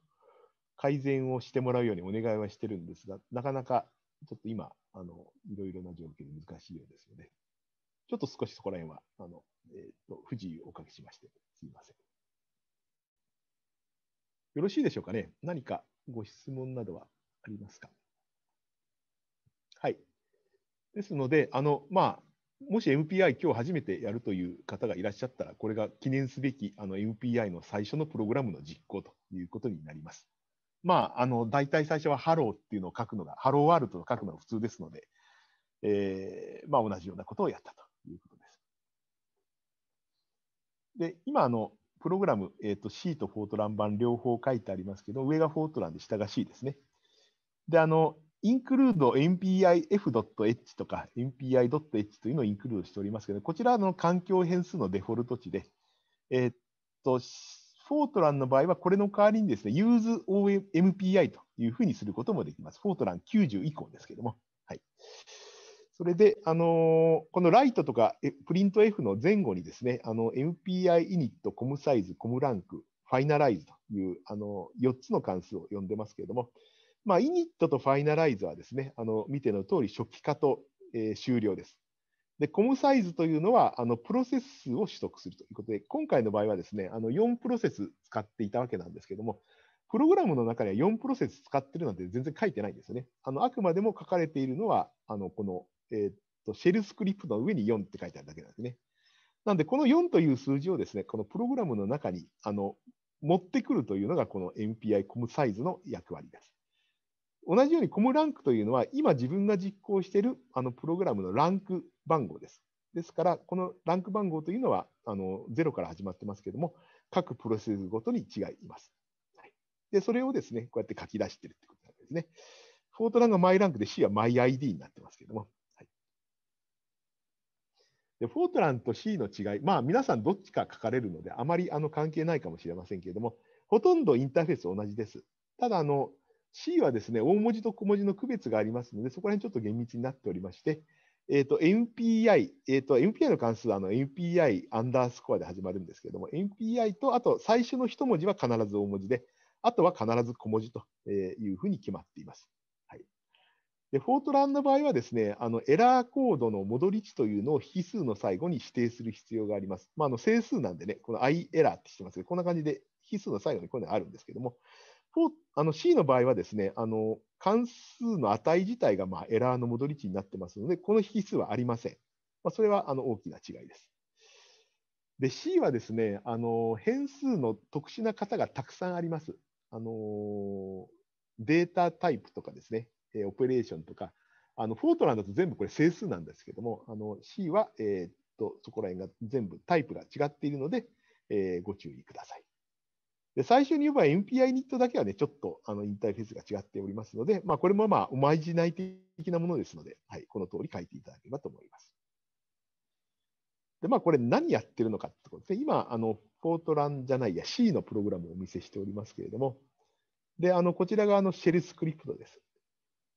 改善をしてもらうようにお願いはしてるんですが、なかなかちょっと今、あのいろいろな状況で難しいようですよね。ちょっと少しそこら辺は、あの、えっ、ー、と、不自由をおかけしまして、すみません。よろしいでしょうかね何かご質問などはありますかはい。ですので、あの、まあ、もし MPI 今日初めてやるという方がいらっしゃったら、これが記念すべきあの MPI の最初のプログラムの実行ということになります。まあ、あの、大体最初はハローっていうのを書くのが、ハローワールドと書くのが普通ですので、えー、まあ、同じようなことをやったと。いうことです。で、今、あの、プログラム、えーと、C とフォートラン版両方書いてありますけど、上がフォートランで下が C ですね。で、あの、include mpif.h とか mpi.h というのをインクルードしておりますけど、こちらの環境変数のデフォルト値で、えー、っと、フォートランの場合はこれの代わりにですね、use mpi というふうにすることもできます。フォートラン90以降ですけども。はい。それで、あのこのライトとかプリント F の前後にですね、あの MPI イニット、コムサイズ、コムランク、ファイナライズというあの4つの関数を呼んでますけれども、まあ、イニットとファイナライズはですね、あの見ての通り初期化と、えー、終了です。で、コムサイズというのは、あのプロセス数を取得するということで、今回の場合はですね、あの4プロセス使っていたわけなんですけども、プログラムの中には4プロセス使ってるなんて全然書いてないんですよね。あのあくまでも書かれているのは、あのこのえー、っと、シェルスクリプトの上に4って書いてあるだけなんですね。なんで、この4という数字をですね、このプログラムの中に、あの、持ってくるというのが、この MPI コムサイズの役割です。同じようにコムランクというのは、今自分が実行しているあのプログラムのランク番号です。ですから、このランク番号というのは、あの、0から始まってますけども、各プロセスごとに違います。はい、で、それをですね、こうやって書き出してるってことなんですね。フォートランがマイランクで C はマイ ID になってますけども、でフォートランと C の違い、まあ、皆さんどっちか書かれるので、あまりあの関係ないかもしれませんけれども、ほとんどインターフェース同じです。ただあの、C はですね、大文字と小文字の区別がありますので、そこら辺ちょっと厳密になっておりまして、えっ、ー、と、MPI、えっ、ー、と、MPI の関数はあの MPI アンダースコアで始まるんですけれども、MPI と、あと最初の一文字は必ず大文字で、あとは必ず小文字というふうに決まっています。で、フォートランの場合はですね、あのエラーコードの戻り値というのを引数の最後に指定する必要があります。まあ、あの整数なんでね、この i エラーってしてますけど、こんな感じで引数の最後にこういうのがあるんですけども、あの C の場合はですね、あの関数の値自体がまあエラーの戻り値になってますので、この引数はありません。まあ、それはあの大きな違いです。で、C はですね、あの変数の特殊な型がたくさんあります。あのデータタイプとかですね、えー、オペレーションとか、あのフォートランだと全部これ整数なんですけども、あの C は、えー、っとそこら辺が全部タイプが違っているので、えー、ご注意ください。で最初に言えば MPI ニットだけはね、ちょっとあのインターフェースが違っておりますので、まあ、これもまあおまじない的なものですので、はい、この通り書いていただければと思います。で、まあ、これ何やってるのかってことですね。今、あの、フォートランじゃないや C のプログラムをお見せしておりますけれども、で、あの、こちら側のシェルスクリプトです。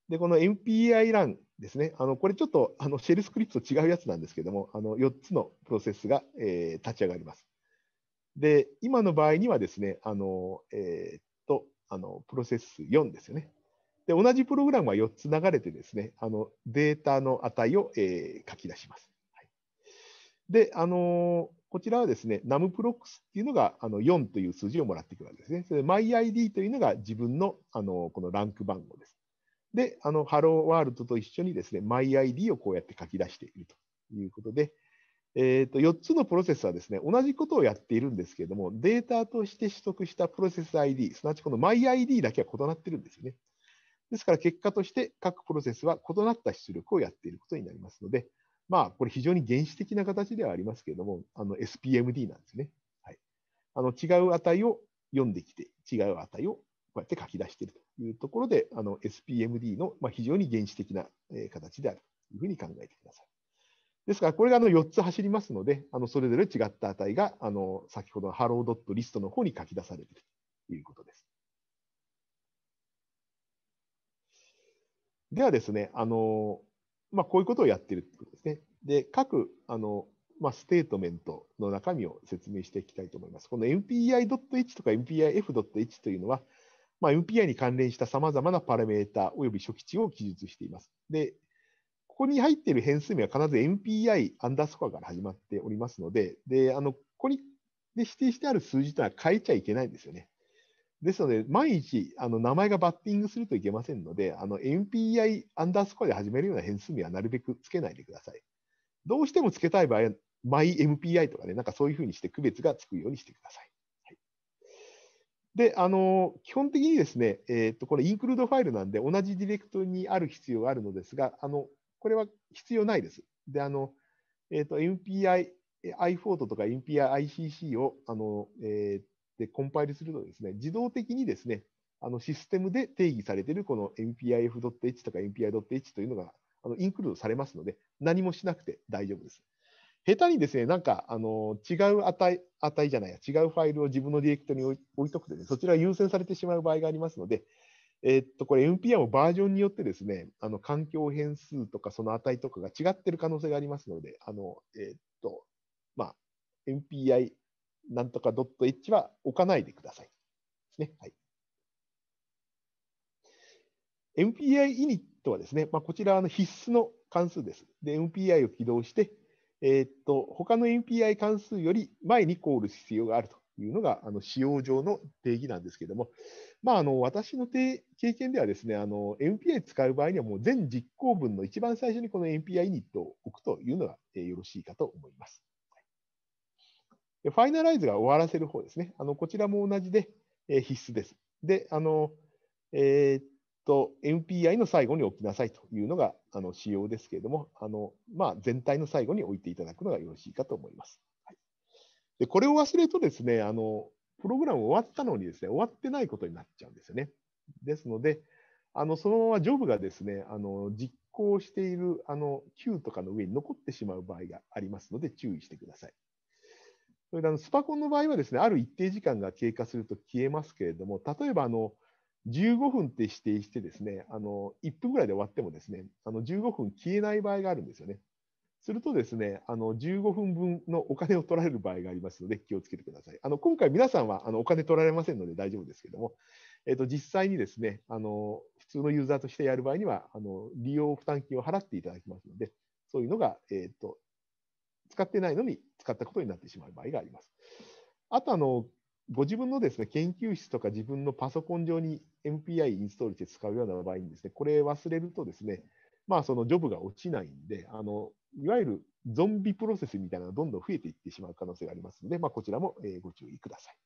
で、この MPI ンですね、あのこれちょっとあのシェルスクリプトと違うやつなんですけども、あの4つのプロセスが、えー、立ち上がります。で、今の場合にはですね、あのえー、っとあのプロセス4ですよね。で、同じプログラムは4つ流れてですね、あのデータの値を、えー、書き出します。はい、で、あのこちらはですね、ナムプロックスっていうのがあの4という数字をもらってくるわけですね。それで MyID というのが自分のあのこのランク番号です。で、あの、ハローワールドと一緒にですね、MyID をこうやって書き出しているということで、えー、と4つのプロセスはですね、同じことをやっているんですけれども、データとして取得したプロセス ID、すなわちこの MyID だけは異なってるんですよね。ですから結果として各プロセスは異なった出力をやっていることになりますので、まあ、これ非常に原始的な形ではありますけれども、あの SPMD なんですね。はい、あの違う値を読んできて、違う値をこうやって書き出しているというところで、あの SPMD のまあ非常に原始的な形であるというふうに考えてください。ですから、これがあの4つ走りますので、あのそれぞれ違った値があの先ほどのハロードットリストの方に書き出されているということです。ではですね、あのまあ、こういうことをやっているということですね。で、各あの、まあ、ステートメントの中身を説明していきたいと思います。この MPI.h とか MPIF.h というのは、まあ、MPI に関連したさまざまなパラメータおよび初期値を記述しています。で、ここに入っている変数名は必ず MPI アンダースコアから始まっておりますので、で、あの、ここにで指定してある数字とは変えちゃいけないんですよね。ですので、毎日あの名前がバッティングするといけませんので、MPI アンダースコアで始めるような変数名はなるべくつけないでください。どうしてもつけたい場合は、MyMPI とかね、なんかそういうふうにして区別がつくようにしてください。で、あの基本的にですね、えっ、ー、とこれ、インクルードファイルなんで、同じディレクトにある必要があるのですが、あのこれは必要ないです。で、あの、えっ、ー、と、MPI、i p o r t とか MPI-ICC をあの、えー、でコンパイルするとですね、自動的にですね、あのシステムで定義されているこの MPIF.h とか MPI.h というのがあのインクルードされますので、何もしなくて大丈夫です。下手にですね、なんか、あの、違う値、値じゃないや、違うファイルを自分のディレクトに置いとくとね、そちら優先されてしまう場合がありますので、えー、っと、これ m p r もバージョンによってですね、あの、環境変数とかその値とかが違ってる可能性がありますので、あの、えー、っと、まあ、m p i なんとか .h は置かないでください。ですね。はい。MPI イニットはですね、まあ、こちらは必須の関数です。で、MPI を起動して、えー、っと、他の MPI 関数より前にコール必要があるというのが、あの、使用上の定義なんですけども、まあ、あの、私の経験ではですね、あの、MPI 使う場合にはもう全実行文の一番最初にこの MPI ユニットを置くというのが、えよろしいかと思います。ファイナライズが終わらせる方ですね。あのこちらも同じで、え必須です。で、あの、えー、っと MPI の最後に置きなさいというのがあの仕様ですけれども、あのまあ、全体の最後に置いていただくのがよろしいかと思います。はい、でこれを忘れるとですねあの、プログラム終わったのにですね、終わってないことになっちゃうんですよね。ですので、あのそのままジョブがですね、あの実行しているあの Q とかの上に残ってしまう場合がありますので、注意してください。それであのスパコンの場合はですね、ある一定時間が経過すると消えますけれども、例えばあの、15分って指定してですね、あの1分ぐらいで終わってもですね、あの15分消えない場合があるんですよね。するとですね、あの15分分のお金を取られる場合がありますので、気をつけてください。あの今回、皆さんはあのお金取られませんので大丈夫ですけども、えー、と実際にですねあの、普通のユーザーとしてやる場合には、あの利用負担金を払っていただきますので、そういうのが、えーと、と使ってないのに使ったことになってしまう場合があります。あとあの、ご自分のですね、研究室とか自分のパソコン上に MPI インストールして使うような場合にですね、これ忘れるとですね、まあそのジョブが落ちないんで、あの、いわゆるゾンビプロセスみたいなのがどんどん増えていってしまう可能性がありますので、まあこちらもご注意ください。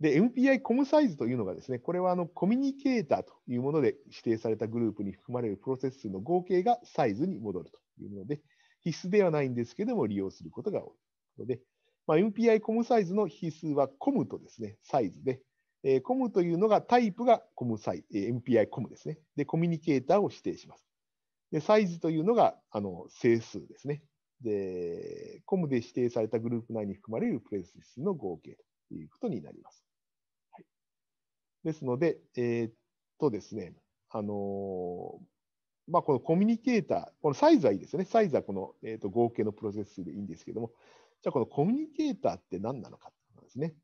で、MPI コムサイズというのがですね、これはあのコミュニケーターというもので指定されたグループに含まれるプロセス数の合計がサイズに戻るというもので、必須ではないんですけども利用することが多いので、まあ、MPI コムサイズの比数はコムとですね、サイズで、えー、コムというのがタイプがコムサイ、えー、MPI コムですね。で、コミュニケーターを指定します。で、サイズというのがあの整数ですね。で、コムで指定されたグループ内に含まれるプレス数の合計ということになります。はい、ですので、えー、っとですね、あのまあ、このコミュニケーター、このサイズはいいですよね。サイズはこの、えー、と合計のプロセス数でいいんですけども、じゃあこのコミュニケーターって何なのかってことなんですね。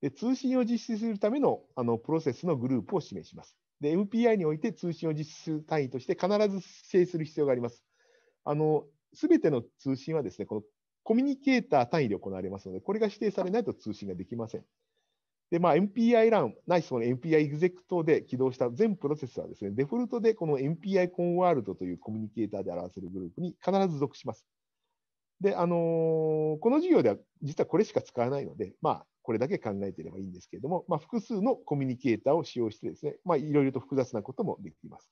で通信を実施するためのあのプロセスのグループを示します。で、MPI において通信を実施する単位として必ず指定する必要があります。あの、すべての通信はですね、このコミュニケーター単位で行われますので、これが指定されないと通信ができません。で、まあ、MPI ラン、ないしその MPI エグゼクトで起動した全プロセスはですね、デフォルトでこの MPI コンワールドというコミュニケーターで表せるグループに必ず属します。で、あのー、この授業では実はこれしか使わないので、まあ、これだけ考えていればいいんですけれども、まあ、複数のコミュニケーターを使用してですね、まあ、いろいろと複雑なこともできます。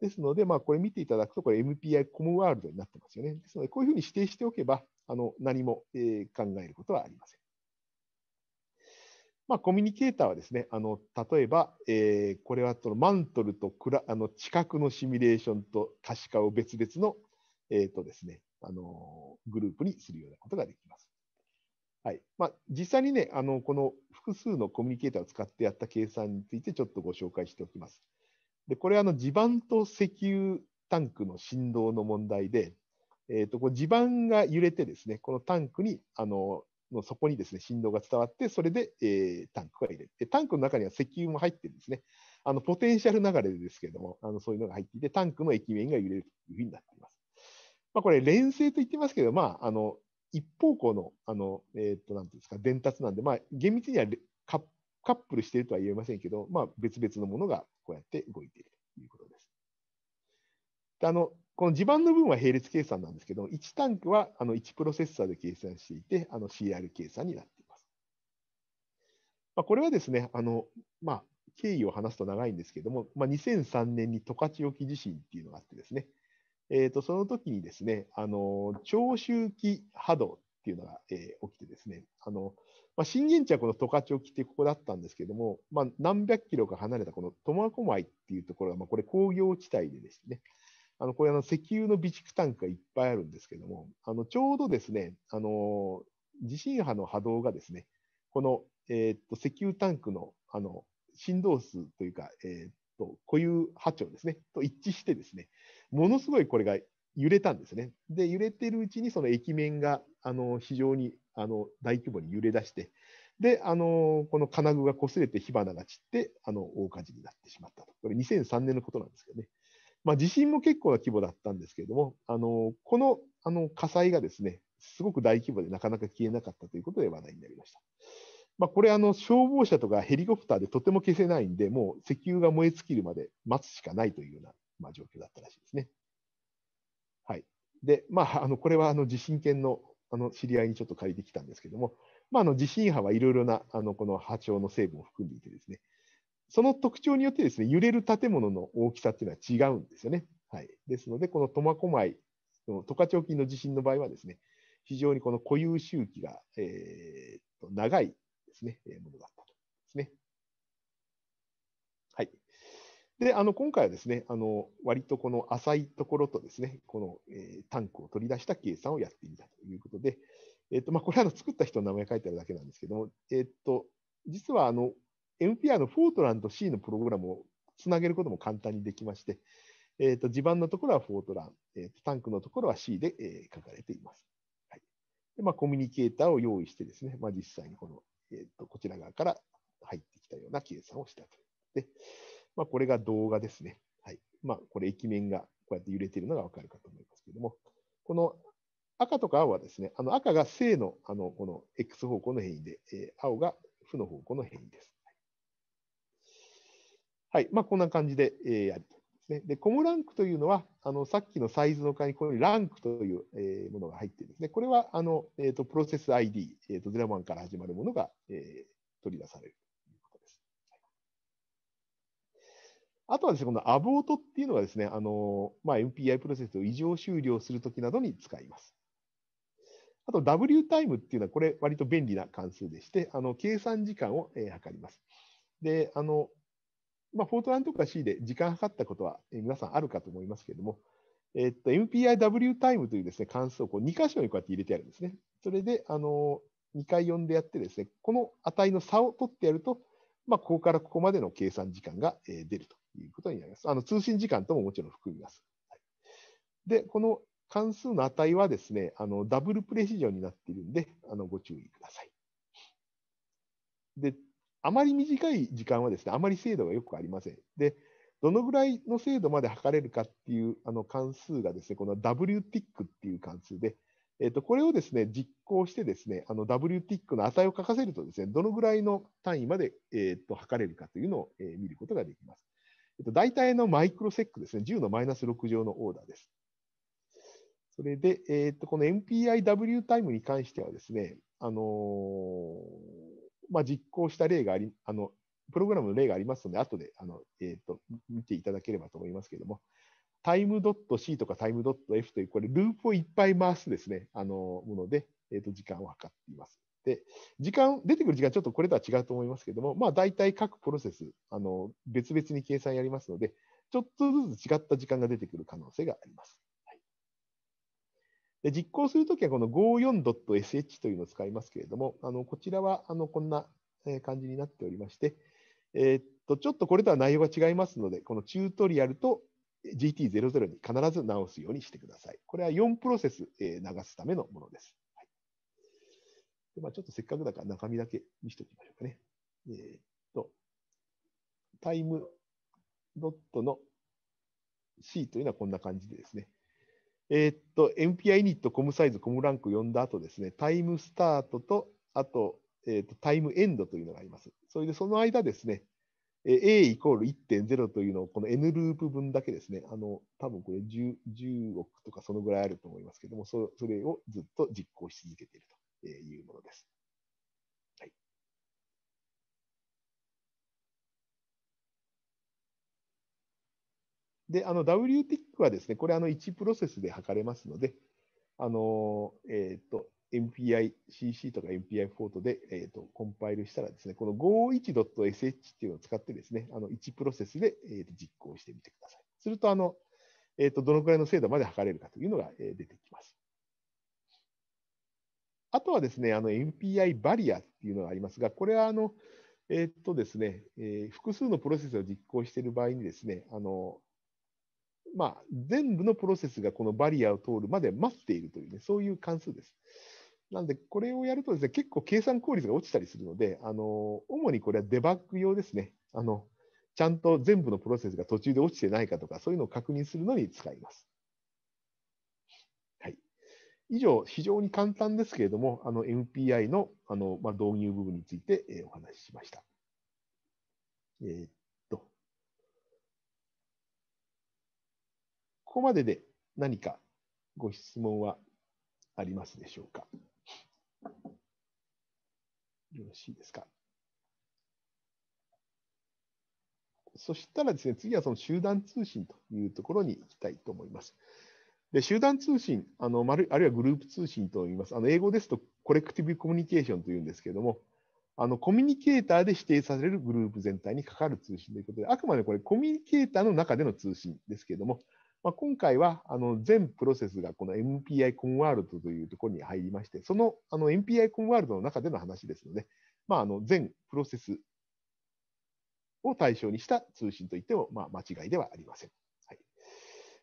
ですので、まあ、これ見ていただくと、これ MPI コムワールドになってますよね。ですので、こういうふうに指定しておけば、あの何も、え考えることはありません。まあ、コミュニケーターはですね、あの例えば、えー、これはそのマントルとクラあの知覚のシミュレーションと可視化を別々のえっ、ー、とですね、あのグループにするようなことができます。はいまあ、実際にね、あのこの複数のコミュニケーターを使ってやった計算についてちょっとご紹介しておきます。でこれあの地盤と石油タンクの振動の問題で、えー、とこう地盤が揺れてですね、このタンクにあのの底にですね振動が伝わって、それで、えー、タンクが入れて、タンクの中には石油も入ってるんですね。あのポテンシャル流れですけれども、あのそういうのが入っていて、タンクの液面が揺れるというふうになってまあ、これ、連星と言ってますけど、まあ、あの一方向のあの、えー、っとなんていうんですか伝達なんで、まあ、厳密にはカップルしているとは言えませんけど、まあ、別々のものがこうやって動いているということです。であのこの地盤の部分は並列計算なんですけど、1タンクはあの1プロセッサーで計算していて、あの CR 計算になっています。まあ、これはですね、あのまあ、経緯を話すと長いんですけども、まあ、2003年に十勝沖地震っていうのがあってですね、えーと、その時にですね、あの長周期波動っていうのが、えー、起きてですね、あのまあ、震源地はこの十勝沖ってここだったんですけども、まあ、何百キロか離れたこの苫小牧っていうところが、まあ、これ工業地帯でですね、あのこれあの石油の備蓄タンクがいっぱいあるんですけども、あのちょうどですね、あの地震波の波動がですね、この、えー、と石油タンクのあの振動数というか、えー、と固有波長ですね、と一致してですね、ものすごいこれが揺れたんですね。で、揺れてるうちにその液面があの非常にあの大規模に揺れ出して、で、あのこの金具が擦れて火花が散って、あの大火事になってしまったと。これ2003年のことなんですけどね。まあ、地震も結構な規模だったんですけれども、あのこのあの火災がですね、すごく大規模でなかなか消えなかったということで話題になりました。まあ、これあの、消防車とかヘリコプターでとても消せないんで、もう石油が燃え尽きるまで待つしかないというようなまあ、状況だったらしいですね。はい。で、まあ、*laughs* あのこれはあの地震研のあの知り合いにちょっと借りてきたんですけども、まあ、あの地震波はいろいろなあのこの波長の成分を含んでいてですね、その特徴によってですね、揺れる建物の大きさっていうのは違うんですよね。はい、ですので、この苫小牧の十勝沖の地震の場合はですね、非常にこの固有周期が、えー、と長いですね、ものだであの今回はですね、あの割とこの浅いところとですね、この、えー、タンクを取り出した計算をやってみたということで、えーとまあ、これはの作った人の名前書いてあるだけなんですけども、えーと、実はあの n p r のフォートランと C のプログラムをつなげることも簡単にできまして、えーと、地盤のところはフォートラン、えーと、タンクのところは C で、えー、書かれています。はいでまあ、コミュニケーターを用意してですね、まあ、実際にこの、えーとこちら側から入ってきたような計算をしたと。でまあ、これが動画ですね。はい。まあ、これ液面がこうやって揺れているのがわかるかと思いますけれども、この赤とか青はですね、あの赤が正のあのこの X 方向の変異で、えー、青が負の方向の変異です。はい。まあ、こんな感じで、えやるですね。で、コムランクというのは、あの、さっきのサイズの間にこのいうランクという、えものが入ってるんですね。これは、あの、えっ、ー、と、プロセス ID、えっ、ー、と、01から始まるものが、えー、取り出される。あとはですね、このアボートっていうのはですね、あのまあ、MPI プロセスを異常終了するときなどに使います。あと W タイムっていうのは、これ割と便利な関数でして、あの計算時間を、え測ります。で、あの、まあ、フォートランとか C で時間測ったことは、え皆さんあるかと思いますけれども、えー、っと、MPIW タイムというですね、関数をこう2箇所にこうやって入れてあるんですね。それで、あの、2回読んでやってですね、この値の差を取ってやると、まあ、ここからここまでの計算時間が、え出るということになります。あの通信時間とももちろん含みます。はい、で、この関数の値はですね、あのダブルプレシジョンになっているんで、あのご注意ください。で、あまり短い時間はですね、あまり精度がよくありません。で、どのぐらいの精度まで測れるかっていうあの関数がですね、この WTIC っていう関数で、えっ、ー、と、これをですね、実行してですね、あの WTIC の値を書かせるとですね、どのぐらいの単位まで、えっ、ー、と、測れるかというのを、えー、見ることができます。大体のマイクロセックですね、10のマイナス6乗のオーダーです。それで、えー、とこの MPIW タイムに関してはですね、あのー、まあ、実行した例があり、あのプログラムの例がありますので、後であの、えー、と見ていただければと思いますけれども、ムドット c とかムドット f という、これ、ループをいっぱい回すですね、あのもので、えー、と時間を測っています。で、時間、出てくる時間ちょっとこれとは違うと思いますけども、まあ大体各プロセス、あの、別々に計算やりますので、ちょっとずつ違った時間が出てくる可能性があります。はい、で実行するときはこの 54.sh というのを使いますけれども、あのこちらはあのこんな感じになっておりまして、えー、っと、ちょっとこれとは内容が違いますので、このチュートリアルと GT00 に必ず直すようにしてください。これは4プロセス流すためのものです。でまあ、ちょっとせっかくだから中身だけ見せておきましょうかね。えー、っと、タイムドットの C というのはこんな感じでですね。えー、っと、MPI ニット、コムサイズ、コムランク読んだ後ですね、タイムスタートと、あと、えー、っとタイムエンドというのがあります。それでその間ですね、A イコール1.0というのをこの N ループ分だけですね、あの、多分これ 10, 10億とかそのぐらいあると思いますけども、それをずっと実行し続けていると。いうものです。はい、で、WTIC はですね、これあの1プロセスで測れますので、あのえーと、MPICC とか MPI フォートで、えーと、コンパイルしたらですね、この 51.sh っていうのを使ってですね、あの1プロセスで、えーと、実行してみてください。すると、あの、えーと、とどのくらいの精度まで測れるかというのが、えー、出てきます。あとはですね、あの MPI バリアっていうのがありますが、これはあの、えー、っとですね、えー、複数のプロセスを実行している場合にですね、あのまあ、全部のプロセスがこのバリアを通るまで待っているというね、そういう関数です。なんで、これをやるとですね、結構計算効率が落ちたりするので、あの主にこれはデバッグ用ですね。あのちゃんと全部のプロセスが途中で落ちてないかとか、そういうのを確認するのに使います。以上、非常に簡単ですけれども、あの MPI のあの、まあ、導入部分について、えー、お話ししました。えー、っと、ここまでで何かご質問はありますでしょうか。よろしいですか。そしたらですね、次はその集団通信というところに行きたいと思います。で集団通信あのあるいはグループ通信といいます。あの英語ですとコレクティブコミュニケーションというんですけれども、あのコミュニケーターで指定されるグループ全体にかかる通信ということで、あくまでこれコミュニケーターの中での通信ですけれども、まあ、今回はあの全プロセスがこの MPI コンワールドというところに入りまして、そのあの MPI コンワールドの中での話ですので、まあ、あの全プロセスを対象にした通信といっても、まあ、間違いではありません。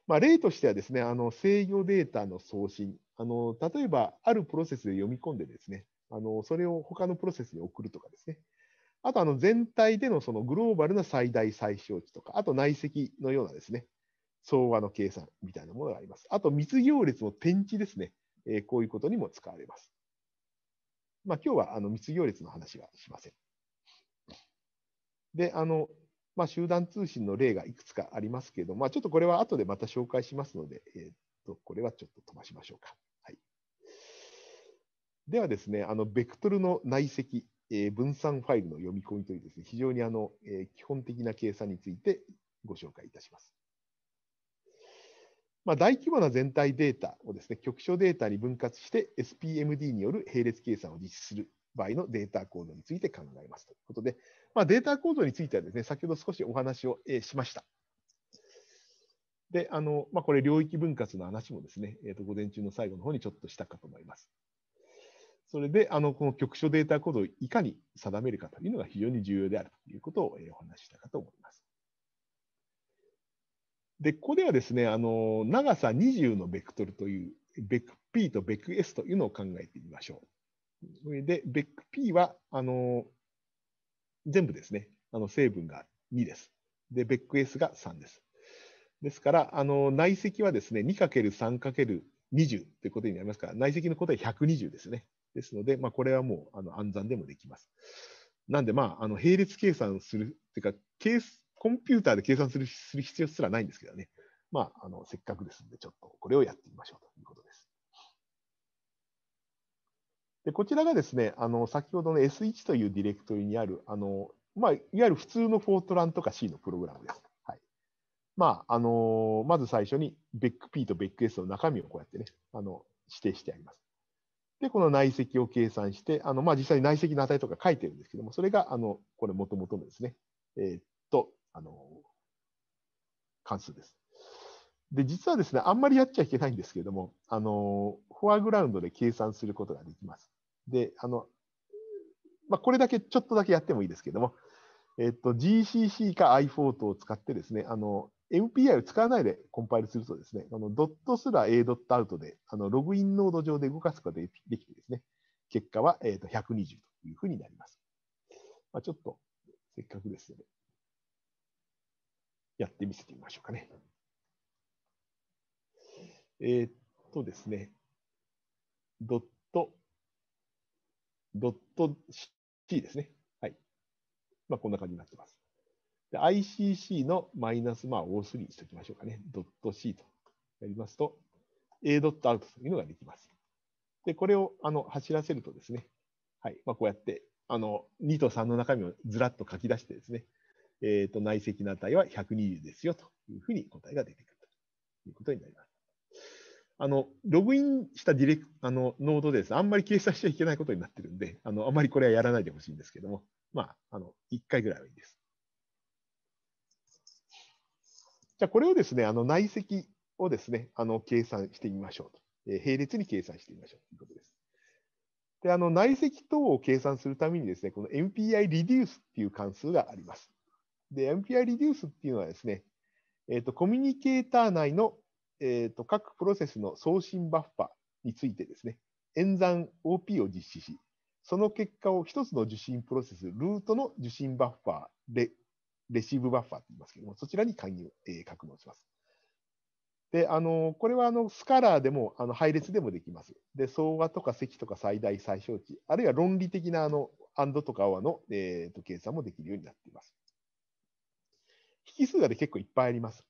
まあ、例としてはですね、あの制御データの送信あの、例えばあるプロセスで読み込んでですね、あのそれを他のプロセスに送るとかですね、あとあの全体でのそのグローバルな最大最小値とか、あと内積のようなですね、相和の計算みたいなものがあります。あと密行列の転置ですね、えー、こういうことにも使われます。まあ、今日はあの密行列の話はしません。で、あのまあ、集団通信の例がいくつかありますけれども、まあ、ちょっとこれは後でまた紹介しますので、えー、っとこれはちょっと飛ばしましょうか。はい、ではですね、あのベクトルの内積、えー、分散ファイルの読み込みというですね、非常にあの、えー、基本的な計算についてご紹介いたします。まあ、大規模な全体データをですね、局所データに分割して SPMD による並列計算を実施する場合のデータ構造について考えますということで、まあ、データ構造についてはですね、先ほど少しお話をしました。で、あの、まあ、これ領域分割の話もですね、えー、と午前中の最後の方にちょっとしたかと思います。それで、あの、この局所データ構造をいかに定めるかというのが非常に重要であるということをお話ししたかと思います。で、ここではですね、あの、長さ20のベクトルという、ベク P とベク S というのを考えてみましょう。それで、ベック P は、あの、全部ですね、あの成分が2です。で、ベック S が3です。ですから、あの内積はですね、2×3×20 ということになりますから、内積のことは120ですね。ですので、まあ、これはもうあの暗算でもできます。なんで、まあ、あの並列計算するというか、ケースコンピューターで計算するする必要すらないんですけどね。まあ、あのせっかくですので、ちょっとこれをやってみましょうということです。でこちらがですね、あの先ほどの S1 というディレクトリにある、あのまあ、いわゆる普通のフォートランとか C のプログラムです。はいまああのまず最初に BECP と BECS の中身をこうやってね、あの指定してあります。で、この内積を計算して、あのまあ、実際に内積の値とか書いてるんですけども、それがあのこれ元々のですね、えー、っと、あの関数です。で、実はですね、あんまりやっちゃいけないんですけれども、あのフォアグラウンドで計算することができます。で、あの、まあ、これだけちょっとだけやってもいいですけども、えっと、GCC か i 4 h r を使ってですね、あの、MPI を使わないでコンパイルするとですね、あのドットすら A ドットアウトで、あのログインノード上で動かすことができてですね、結果は、えー、と120というふうになります。まあ、ちょっとせっかくですので、やってみせてみましょうかね。えー、っとですね、ドッドット C ですね。はい。まあ、こんな感じになってます。ICC のマイナス、まあ、O3 にしておきましょうかね。ドット C とやりますと、A ドットアウトというのができます。で、これをあの走らせるとですね、はい。まあ、こうやって、あの、2と3の中身をずらっと書き出してですね、えっ、ー、と、内積の値は120ですよというふうに答えが出てくるということになります。あのログインしたディレクあのノードです、ね、あんまり掲載しちゃいけないことになってるんで、あのあまりこれはやらないでほしいんですけども、まあ、あの1回ぐらいはいいです。じゃあ、これをですね、あの内積をですね、あの計算してみましょうと。えー、並列に計算してみましょうということです。で、あの内積等を計算するためにですね、この MPI reduce っていう関数があります。で、MPI reduce っていうのはですね、えっ、ー、と、コミュニケーター内のえーと、各プロセスの送信バッファについてですね、演算 OP を実施し、その結果を1つの受信プロセス、ルートの受信バッファー、レレシーブバッファーと言いますけども、そちらに関入、えー、格納します。で、あの、これはあの、スカラーでも、あの、配列でもできます。で、総和とか積とか最大最小値、あるいは論理的なあの、アンドとか和の、えーと計算もできるようになっています。引数がで結構いっぱいあります。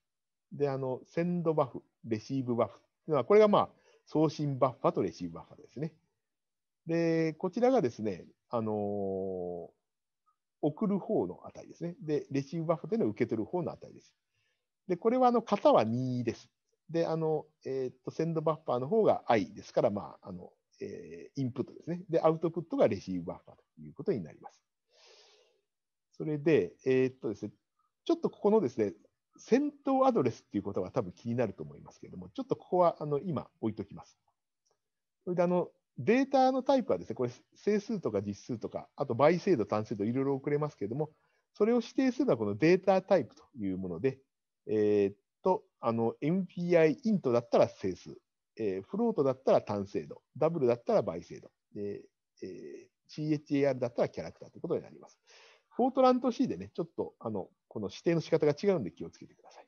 で、あの、センドバフ、レシーブバフっていうのは、これがまあ、送信バッファとレシーブバッファですね。で、こちらがですね、あのー、送る方の値ですね。で、レシーブバッファというのは受け取る方の値です。で、これはあの、型は2です。で、あの、えー、っと、センドバッファの方が i ですから、まあ、あの、えー、インプットですね。で、アウトプットがレシーブバッファということになります。それで、えー、っとですね、ちょっとここのですね、戦闘アドレスっていうことが多分気になると思いますけれども、ちょっとここはあの今置いときます。それであのデータのタイプはですね、これ整数とか実数とか、あと倍精度、単精度いろいろ送れますけれども、それを指定するのはこのデータタイプというもので、えー、っと、あの MPI イントだったら整数、えー、フロートだったら単精度、ダブルだったら倍精度、えーー、CHAR だったらキャラクターということになります。フォートラント C でね、ちょっとあのこの指定の仕方が違うんで気をつけてください。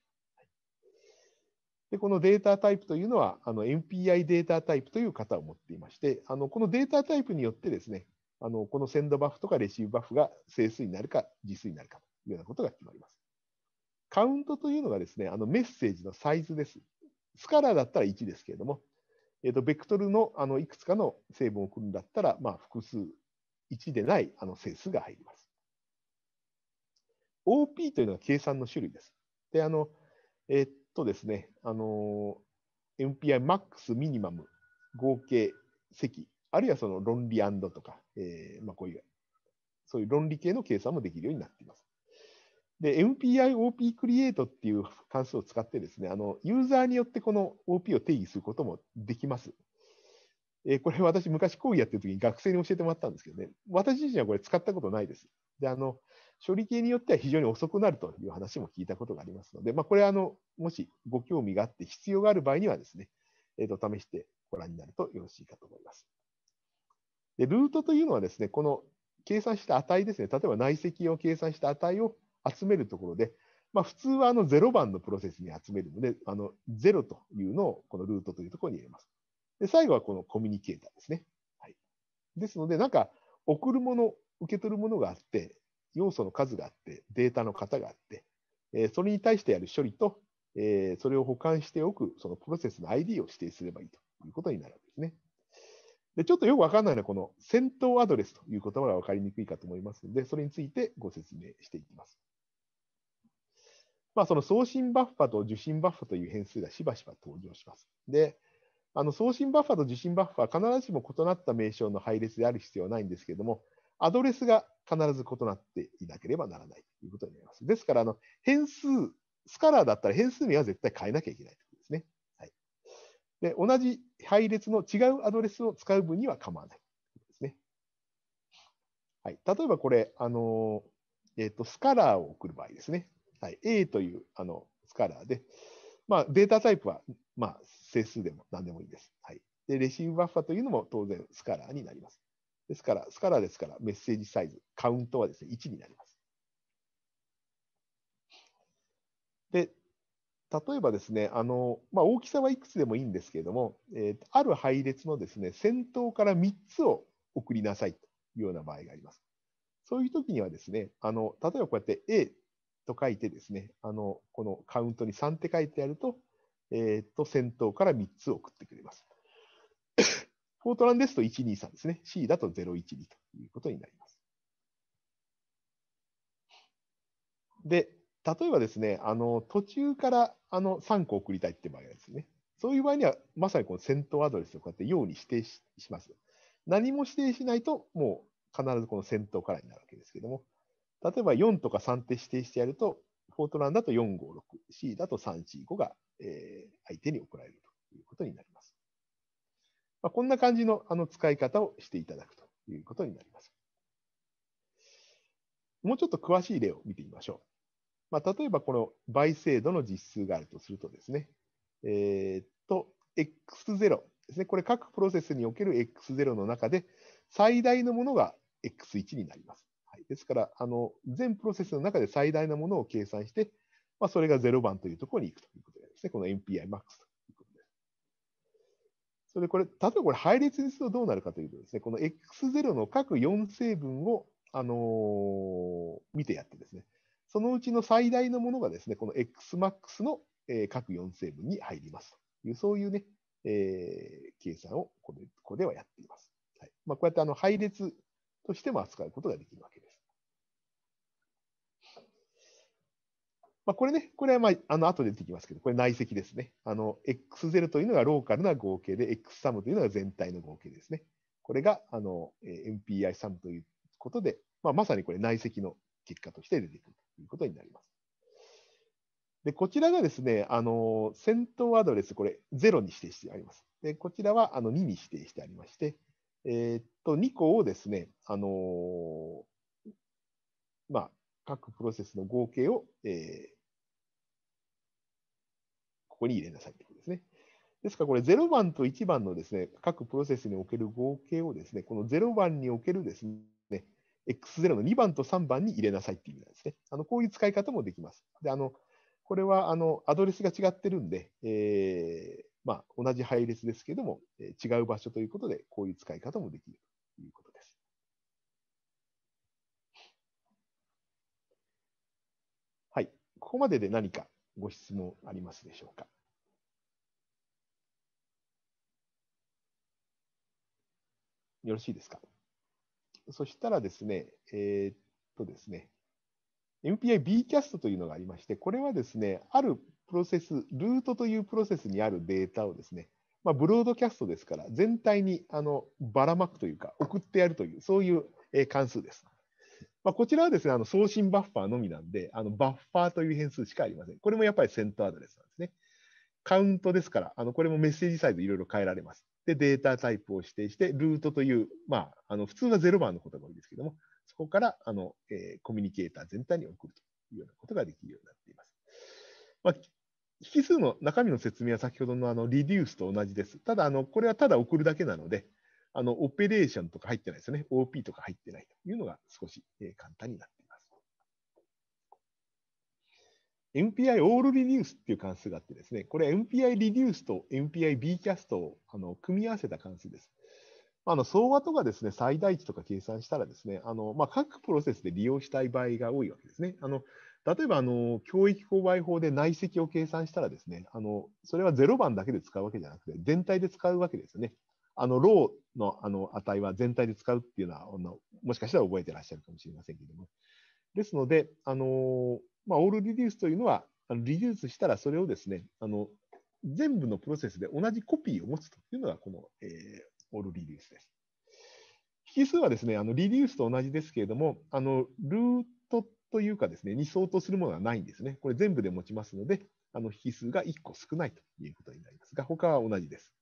でこのデータタイプというのは、あの MPI データタイプという型を持っていまして、あのこのデータタイプによってですね、あのこのセンドバフとかレシーブバフが整数になるか次数になるかというようなことが決まります。カウントというのがですね、あのメッセージのサイズです。スカラーだったら1ですけれども、えー、とベクトルのあのいくつかの成分を組んだったら、まあ、複数1でないあの整数が入ります。OP というのは計算の種類です。で、あの、えー、っとですね、あの、MPI MAX、m i n ミニマム、合計、積、あるいはその論理とか、えー、まあ、こういう、そういう論理系の計算もできるようになっています。で、MPIOP クリエイトっていう関数を使ってですね、あの、ユーザーによってこの OP を定義することもできます。えー、これ私昔講義やってる時に学生に教えてもらったんですけどね、私自身はこれ使ったことないです。で、あの、処理系によっては非常に遅くなるという話も聞いたことがありますので、まあ、これあの、もしご興味があって必要がある場合にはですね、えー、と試してご覧になるとよろしいかと思います。でルートというのはですね、この計算した値ですね、例えば内積を計算した値を集めるところで、まあ、普通はあの0番のプロセスに集めるので、あの0というのをこのルートというところに入れます。で最後はこのコミュニケーターですね。はい、ですので、なんか送るもの受け取るものがあって、要素の数があって、データの型があって、えそれに対してやる処理と、えそれを保管しておく、そのプロセスの ID を指定すればいいということになるわけですね。でちょっとよくわかんないのは、この先頭アドレスという言葉が分かりにくいかと思いますので、それについてご説明していきます。まあ、その送信バッファと受信バッファという変数がしばしば登場します。で、あの送信バッファと受信バッファは必ずしも異なった名称の配列である必要はないんですけれども、アドレスが必ず異なっていなければならないということになります。ですから、あの変数、スカラーだったら変数には絶対変えなきゃいけないということですね。はい、で同じ配列の違うアドレスを使う分には構わないですね。はい、例えばこれ、あのえーと、スカラーを送る場合ですね。はい、A というあのスカラーで、まあ、データタイプは、まあ、整数でも何でもいいです。はい、でレシーブバッファというのも当然スカラーになります。ですから、スカラーですから、メッセージサイズ、カウントはですね、1になります。で、例えばですね、あのまあ、大きさはいくつでもいいんですけれども、えー、ある配列のですね、先頭から3つを送りなさいというような場合があります。そういう時にはですね、あの例えばこうやって A と書いてですね、あのこのカウントに3って書いてあると、えー、っと先頭から3つ送ってくれます。フォートランですと123ですね。C だと012ということになります。で、例えばですね、あの途中からあの3個送りたいって場合ですね。そういう場合には、まさにこの先頭アドレスをこうやって用に指定します。何も指定しないと、もう必ずこの先頭からになるわけですけども、例えば4とか3って指定してやると、フォートランだと456、C だと345が、えー、相手に送られるということになります。まあ、こんな感じのあの使い方をしていただくということになります。もうちょっと詳しい例を見てみましょう。まあ、例えばこの倍精度の実数があるとするとですね、えー、っと、x0 ですね。これ各プロセスにおける x0 の中で最大のものが x1 になります。はい、ですから、あの、全プロセスの中で最大のものを計算して、まあ、それが0番というところに行くということですね。この MPIMAX とそれこれ、例えばこれ配列にするとどうなるかというとですね、この X0 の各4成分を、あのー、見てやってですね、そのうちの最大のものがですね、この Xmax の、えー、各4成分に入りますという、そういうね、えー、計算をここではやっています。はいまあ、こうやってあの配列としても扱うことができるわけです。まあ、これね、これはまあ、あの後で出てきますけど、これ内積ですね。あの、X0 というのがローカルな合計で、X 3というのが全体の合計ですね。これが、あの、MPI 3ということで、まあ、まさにこれ内積の結果として出てくるということになります。で、こちらがですね、あの、先頭アドレス、これ0に指定してあります。で、こちらはあの2に指定してありまして、えー、っと、2個をですね、あのー、まあ、各プロセスの合計を、えー、ここに入れなさいということですね。ですから、これ0番と1番のですね、各プロセスにおける合計をですね、この0番におけるですね、X0 の2番と3番に入れなさいっていう意味なんですね。あのこういう使い方もできます。であのこれはあのアドレスが違ってるんで、えーまあ、同じ配列ですけども、違う場所ということで、こういう使い方もできるここまでで何かご質問ありますでしょうか。よろしいですか。そしたらですね、えー、っとですね、MPI Bcast というのがありまして、これはですね、あるプロセス、ルートというプロセスにあるデータをですね、まあ、ブロードキャストですから、全体にあのばらまくというか、送ってやるという、そういう関数です。まあ、こちらはですね、あの送信バッファーのみなんで、あのバッファーという変数しかありません。これもやっぱりセントアドレスなんですね。カウントですから、あのこれもメッセージサイズいろいろ変えられます。で、データタイプを指定して、ルートという、まあ、あの普通は0番のことが多いですけども、そこからあの、えー、コミュニケーター全体に送るというようなことができるようになっています。まあ、引数の中身の説明は先ほどのあのリデュースと同じです。ただあの、これはただ送るだけなので、あの、オペレーションとか入ってないですよね。OP とか入ってないというのが少し、え簡単になっています。MPI オールリデュースっていう関数があってですね、これ MPI リデュースと MPI B キャストをあの組み合わせた関数です。あの相和とかですね、最大値とか計算したらですね、あのまあ、各プロセスで利用したい場合が多いわけですね。あの例えばあの、教育購買法で内積を計算したらですね、あのそれは0番だけで使うわけじゃなくて、全体で使うわけですよね。あの、ローのあの値は全体で使うっていうのは、もしかしたら覚えてらっしゃるかもしれませんけれども。ですので、あのまあ、オールリデュースというのは、あのリデュースしたらそれをですね、あの全部のプロセスで同じコピーを持つというのが、この、えー、オールリデュースです。引数はですね、あのリデュースと同じですけれども、あのルートというかですね、に相当するものはないんですね。これ全部で持ちますので、あの引数が1個少ないということになりますが、他は同じです。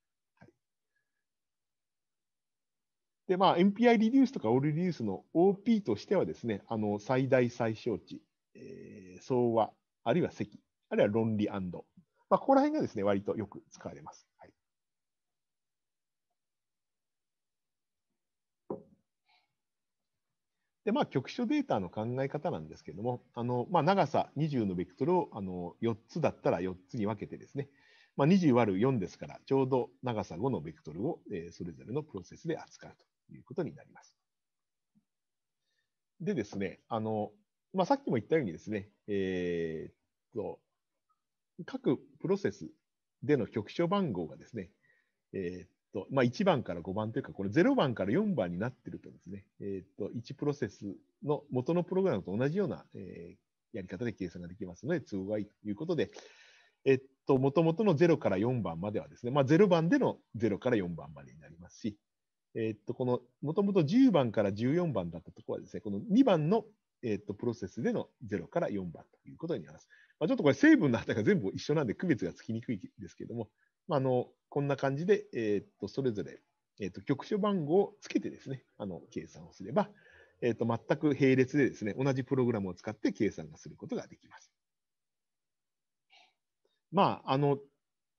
で、まあ、MPI リデュースとかオールリデュースの OP としてはですね、あの最大最小値、えー、総和、あるいは積、あるいは論理まあ、ここら辺がですね、割とよく使われます。はい、で、まあ、局所データの考え方なんですけれども、あのまあ、長さ20のベクトルをあの4つだったら4つに分けてですね、まあ、20÷4 ですから、ちょうど長さ5のベクトルを、えー、それぞれのプロセスで扱うと。いうことになります。でですね、あの、まあ、さっきも言ったようにですね、えー、っと、各プロセスでの局所番号がですね、えー、っと、まあ、1番から5番というか、これ0番から4番になってるとですね、えー、っと、1プロセスの元のプログラムと同じような、えー、やり方で計算ができますので、都合がいいということで、えっと、もともとの0から4番まではですね、まあ、0番での0から4番までになりますし、えー、っと、この、もともと10番から14番だったところはですね、この2番の、えー、っと、プロセスでの0から4番ということになります。まあ、ちょっとこれ成分の値が全部一緒なんで区別がつきにくいですけれども、まあ、あの、こんな感じで、えー、っと、それぞれ、えっと、局所番号をつけてですね、あの、計算をすれば、えっと、全く並列でですね、同じプログラムを使って計算がすることができます。まあ、あの、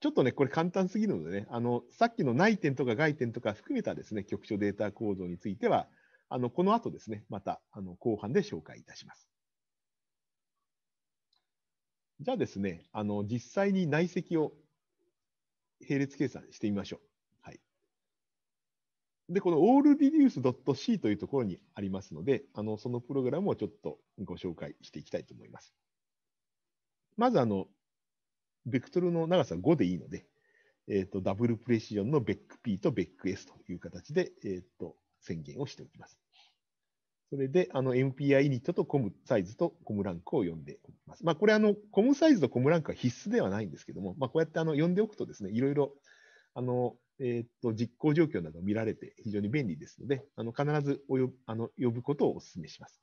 ちょっとね、これ簡単すぎるのでね、あの、さっきの内点とか外点とか含めたですね、局所データ構造については、あの、この後ですね、また、あの、後半で紹介いたします。じゃあですね、あの、実際に内積を並列計算してみましょう。はい。で、この allreduce.c というところにありますので、あの、そのプログラムをちょっとご紹介していきたいと思います。まず、あの、ベクトルの長さ5でいいので、えーと、ダブルプレシジョンのベック P とベック S という形で、えーと、宣言をしておきます。それで、あの MPI ユニットとコムサイズとコムランクを呼んでおきます。まあ、これあの、コムサイズとコムランクは必須ではないんですけども、まあ、こうやってあの呼んでおくとですね、いろいろあの、えーと、と実行状況など見られて非常に便利ですので、あの必ずおよあの呼ぶことをお勧めします。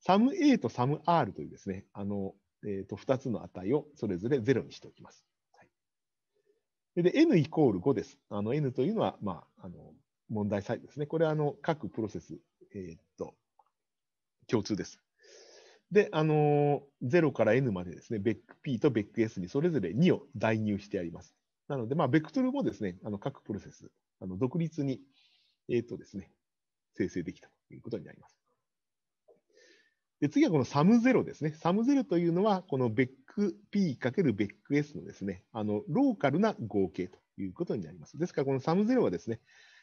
サム A とサム R というですね、あのえー、と2つの値をそれぞれ0にしておきます。はい、で、n イコール5です。あの n というのは、まあ、あの問題サイズですね。これはあの各プロセス、えっ、と共通です。で、あの0から n までですね、ベック p とベック s にそれぞれ2を代入してあります。なので、まあ、ベクトルもですね、あの各プロセス、あの独立に、えっ、とですね、生成できたということになります。で次はこのサムゼロですね。サムゼロというのは、このベック P かけるベック S のですね、あのローカルな合計ということになります。ですから、このサムゼロはですね、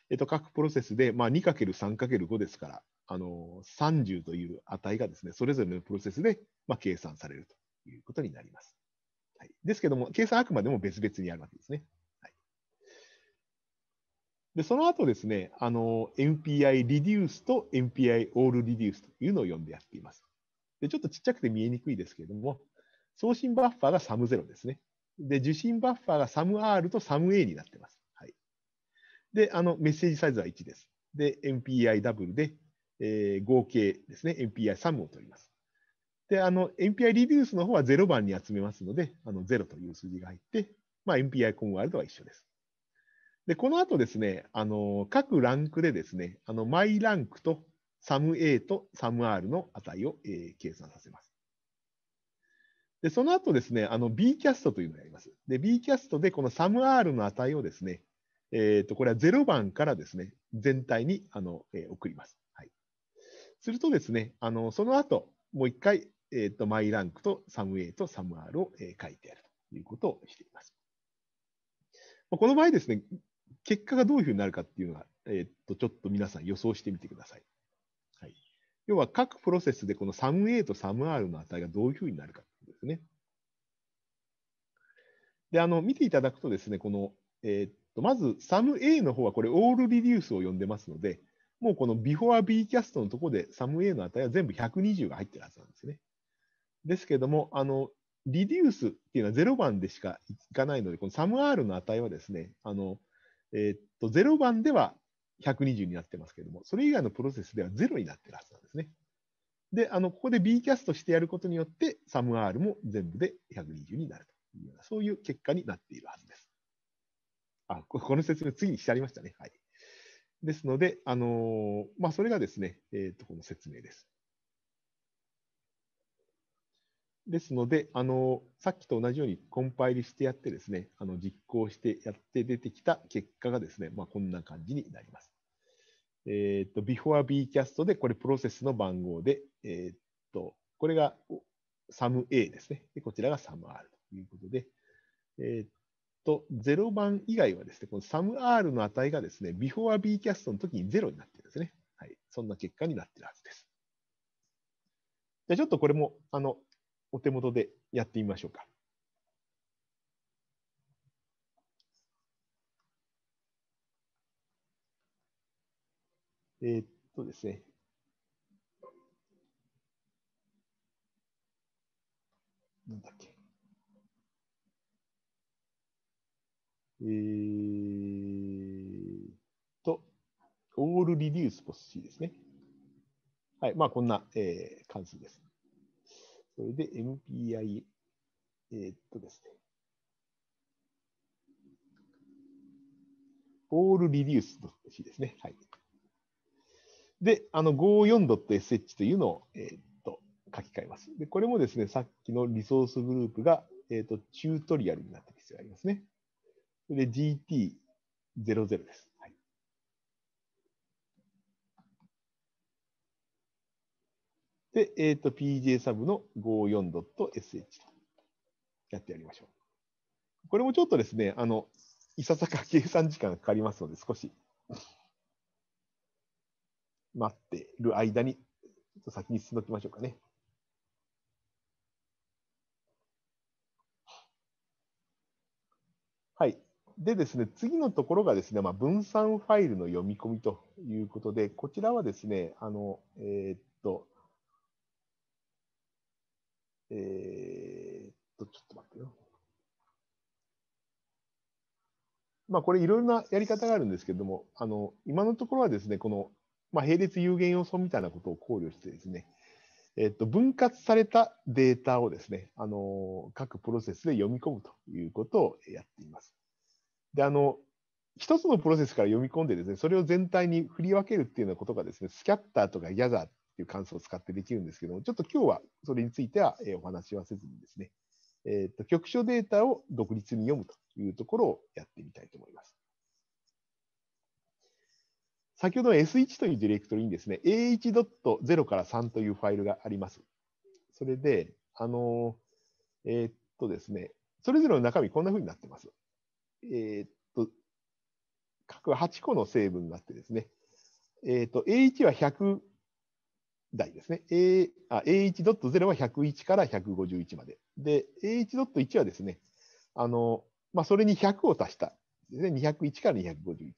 えっと、各プロセスで、まあ、2×3×5 ですから、あの30という値がですね、それぞれのプロセスで、まあ、計算されるということになります。はい、ですけども、計算はあくまでも別々にあるわけですね。で、その後ですね、あの、MPI reduce と MPI all reduce というのを呼んでやっています。で、ちょっとちっちゃくて見えにくいですけれども、送信バッファーが SAM0 ですね。で、受信バッファーが SAMR と SAMA になっています。はい。で、あの、メッセージサイズは1です。で、MPI ダブルで、えー、合計ですね、MPI サムを取ります。で、あの、MPI Reduce の方は0番に集めますので、あの0という数字が入って、まあ、MPI コンワールドは一緒です。で、この後ですね、あの、各ランクでですね、あの、マイランクとサム A とサム R の値を、えー、計算させます。で、その後ですね、あの、B キャストというのをやります。で、B キャストでこのサム R の値をですね、えっ、ー、と、これは0番からですね、全体に、あの、えー、送ります。はい。するとですね、あの、その後、もう一回、えっ、ー、と、マイランクとサム A とサム R を、えー、書いてあるということをしています。この場合ですね、結果がどういうふうになるかっていうのは、えー、っと、ちょっと皆さん予想してみてください。はい。要は各プロセスでこのサム A とサム R の値がどういうふうになるかってですね。で、あの、見ていただくとですね、この、えー、っと、まずサム A の方はこれオールリデュースを呼んでますので、もうこのビフォア B キャストのところでサム A の値は全部120が入ってるはずなんですね。ですけども、あの、リデュースっていうのは0番でしかいかないので、このサム R の値はですね、あの、えー、っと、0番では120になってますけれども、それ以外のプロセスでは0になってるはずなんですね。で、あの、ここで B キャストしてやることによって、サム R も全部で120になるというような、そういう結果になっているはずです。あ、この説明次にしてありましたね。はい。ですので、あのー、まあ、それがですね、えー、っと、この説明です。ですのであの、さっきと同じようにコンパイルしてやってですね、あの実行してやって出てきた結果がですね、まあ、こんな感じになります。えっ、ー、と、before bcast でこれプロセスの番号で、えっ、ー、と、これが sumA ですね。でこちらが sumR ということで、えっ、ー、と、0番以外はですね、この sumR の値がですね、before bcast の時に0になってるんですね。はい。そんな結果になってるはずです。じゃあちょっとこれも、あの、お手元でやってみましょうか。えー、っとですね。なんだっけ。えー、と、オールリデュースポスシーですね。はい、まあこんな、えー、関数です。それで MPI、えー、っとですね。オールリデュース .c ですね。はい。で、あの 54.sh というのを、えー、っと書き換えます。で、これもですね、さっきのリソースグループが、えー、っとチュートリアルになっている必要がありますね。で、GT00 です。で、えっ、ー、と、PJ サブの 54.sh とやってやりましょう。これもちょっとですね、あの、いささか計算時間かかりますので、少し待ってる間に、ちょっと先に進んでおきましょうかね。はい。でですね、次のところがですね、まあ、分散ファイルの読み込みということで、こちらはですね、あの、えー、っと、えー、っと、ちょっと待ってよ。まあ、これいろいろなやり方があるんですけれども、あの、今のところはですね、この、まあ、並列有限要素みたいなことを考慮してですね、えっと、分割されたデータをですね、あの、各プロセスで読み込むということをやっています。で、あの、一つのプロセスから読み込んでですね、それを全体に振り分けるっていうようなことがですね、スキャッターとかギャザーっいう関数を使ってできるんですけども、ちょっと今日はそれについてはお話はせずにですね、えっ、ー、と局所データを独立に読むというところをやってみたいと思います。先ほどの S1 というディレクトリにですね、A1.0 から3というファイルがあります。それで、あの、えー、っとですね、それぞれの中身こんなふうになってます。えー、っと、各8個の成分があってですね、えー、っと、A1 は100台ですね。A、A1.0 は101から151まで。で、A1.1 はですね、あの、まあ、それに100を足したですね。201から251。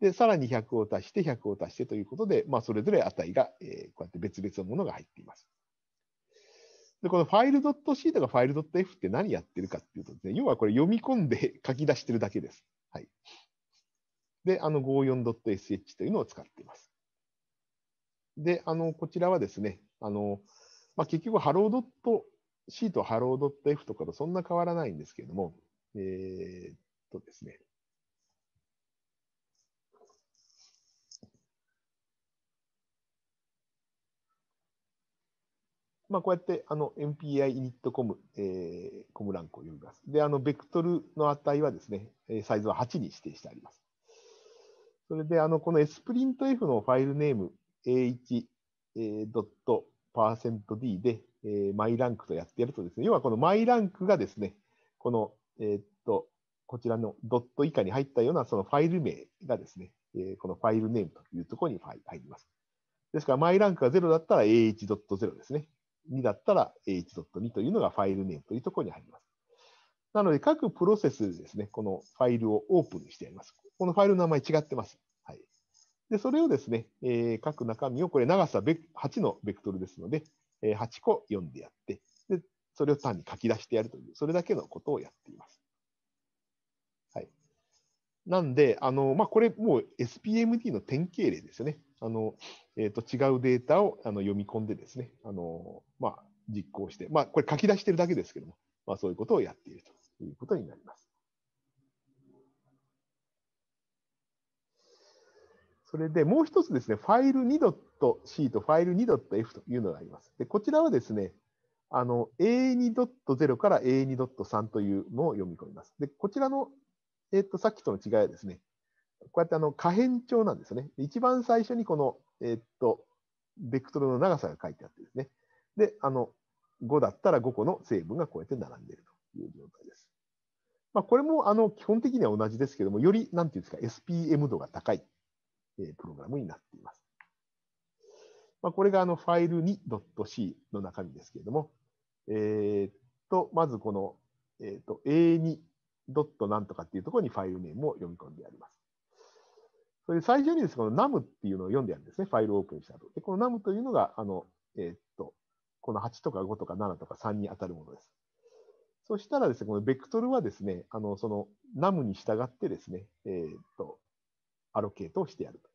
で、さらに100を足して、100を足してということで、まあ、それぞれ値が、えー、こうやって別々のものが入っています。で、このファイル .c とかファイル .f って何やってるかっていうとですね、要はこれ読み込んで *laughs* 書き出してるだけです。はい。で、あの 54.sh というのを使っています。で、あの、こちらはですね、あの、まあ、結局、ハロードット C とハロードット F とかとそんな変わらないんですけれども、えー、っとですね。まあ、こうやって、あの、MPI イニットコム、えー、コムランクを呼びます。で、あの、ベクトルの値はですね、サイズは8に指定してあります。それで、あの、この S プリント F のファイルネーム A1.%D で、えー、マイランクとやってやるとですね、要はこのマイランクがですね、この、えー、っと、こちらのドット以下に入ったようなそのファイル名がですね、えー、このファイルネームというところに入ります。ですから、マイランクが0だったら AH.0 ですね。2だったら AH.2 というのがファイルネームというところに入ります。なので、各プロセスですね、このファイルをオープンにしてやります。このファイルの名前違ってます。で、それをですね、えー、く中身を、これ長さ8のベクトルですので、えー、8個読んでやって、で、それを単に書き出してやるという、それだけのことをやっています。はい。なんで、あの、まあ、これもう SPMD の典型例ですよね。あの、えっ、ー、と、違うデータをあの読み込んでですね、あの、まあ、実行して、まあ、これ書き出してるだけですけども、まあ、そういうことをやっているということになります。それでもう一つですね、ファイル 2.c とファイル 2.f というのがあります。でこちらはですね、あの A2.0 から A2.3 というのを読み込みます。でこちらの、えー、っとさっきとの違いはですね、こうやってあの可変調なんですね。一番最初にこの、えー、っと、ベクトルの長さが書いてあってですね。で、あの、5だったら5個の成分がこうやって並んでいるという状態です。まあ、これもあの基本的には同じですけども、より、なんていうんですか、SPM 度が高いえプログラムになっています。まあ、これがあのファイル 2.c の中身ですけれども、えー、と、まずこの、えー、と A2 ドットなんとかっていうところにファイルネームを読み込んであります。それで最初にです、この n u m っていうのを読んであるんですね、ファイルをオープンした後。で、この n u m というのが、あの、えー、っと、この8とか5とか7とか3に当たるものです。そしたらですね、このベクトルはですね、あの、その n u m に従ってですね、えー、っと、アロケートをしてやると。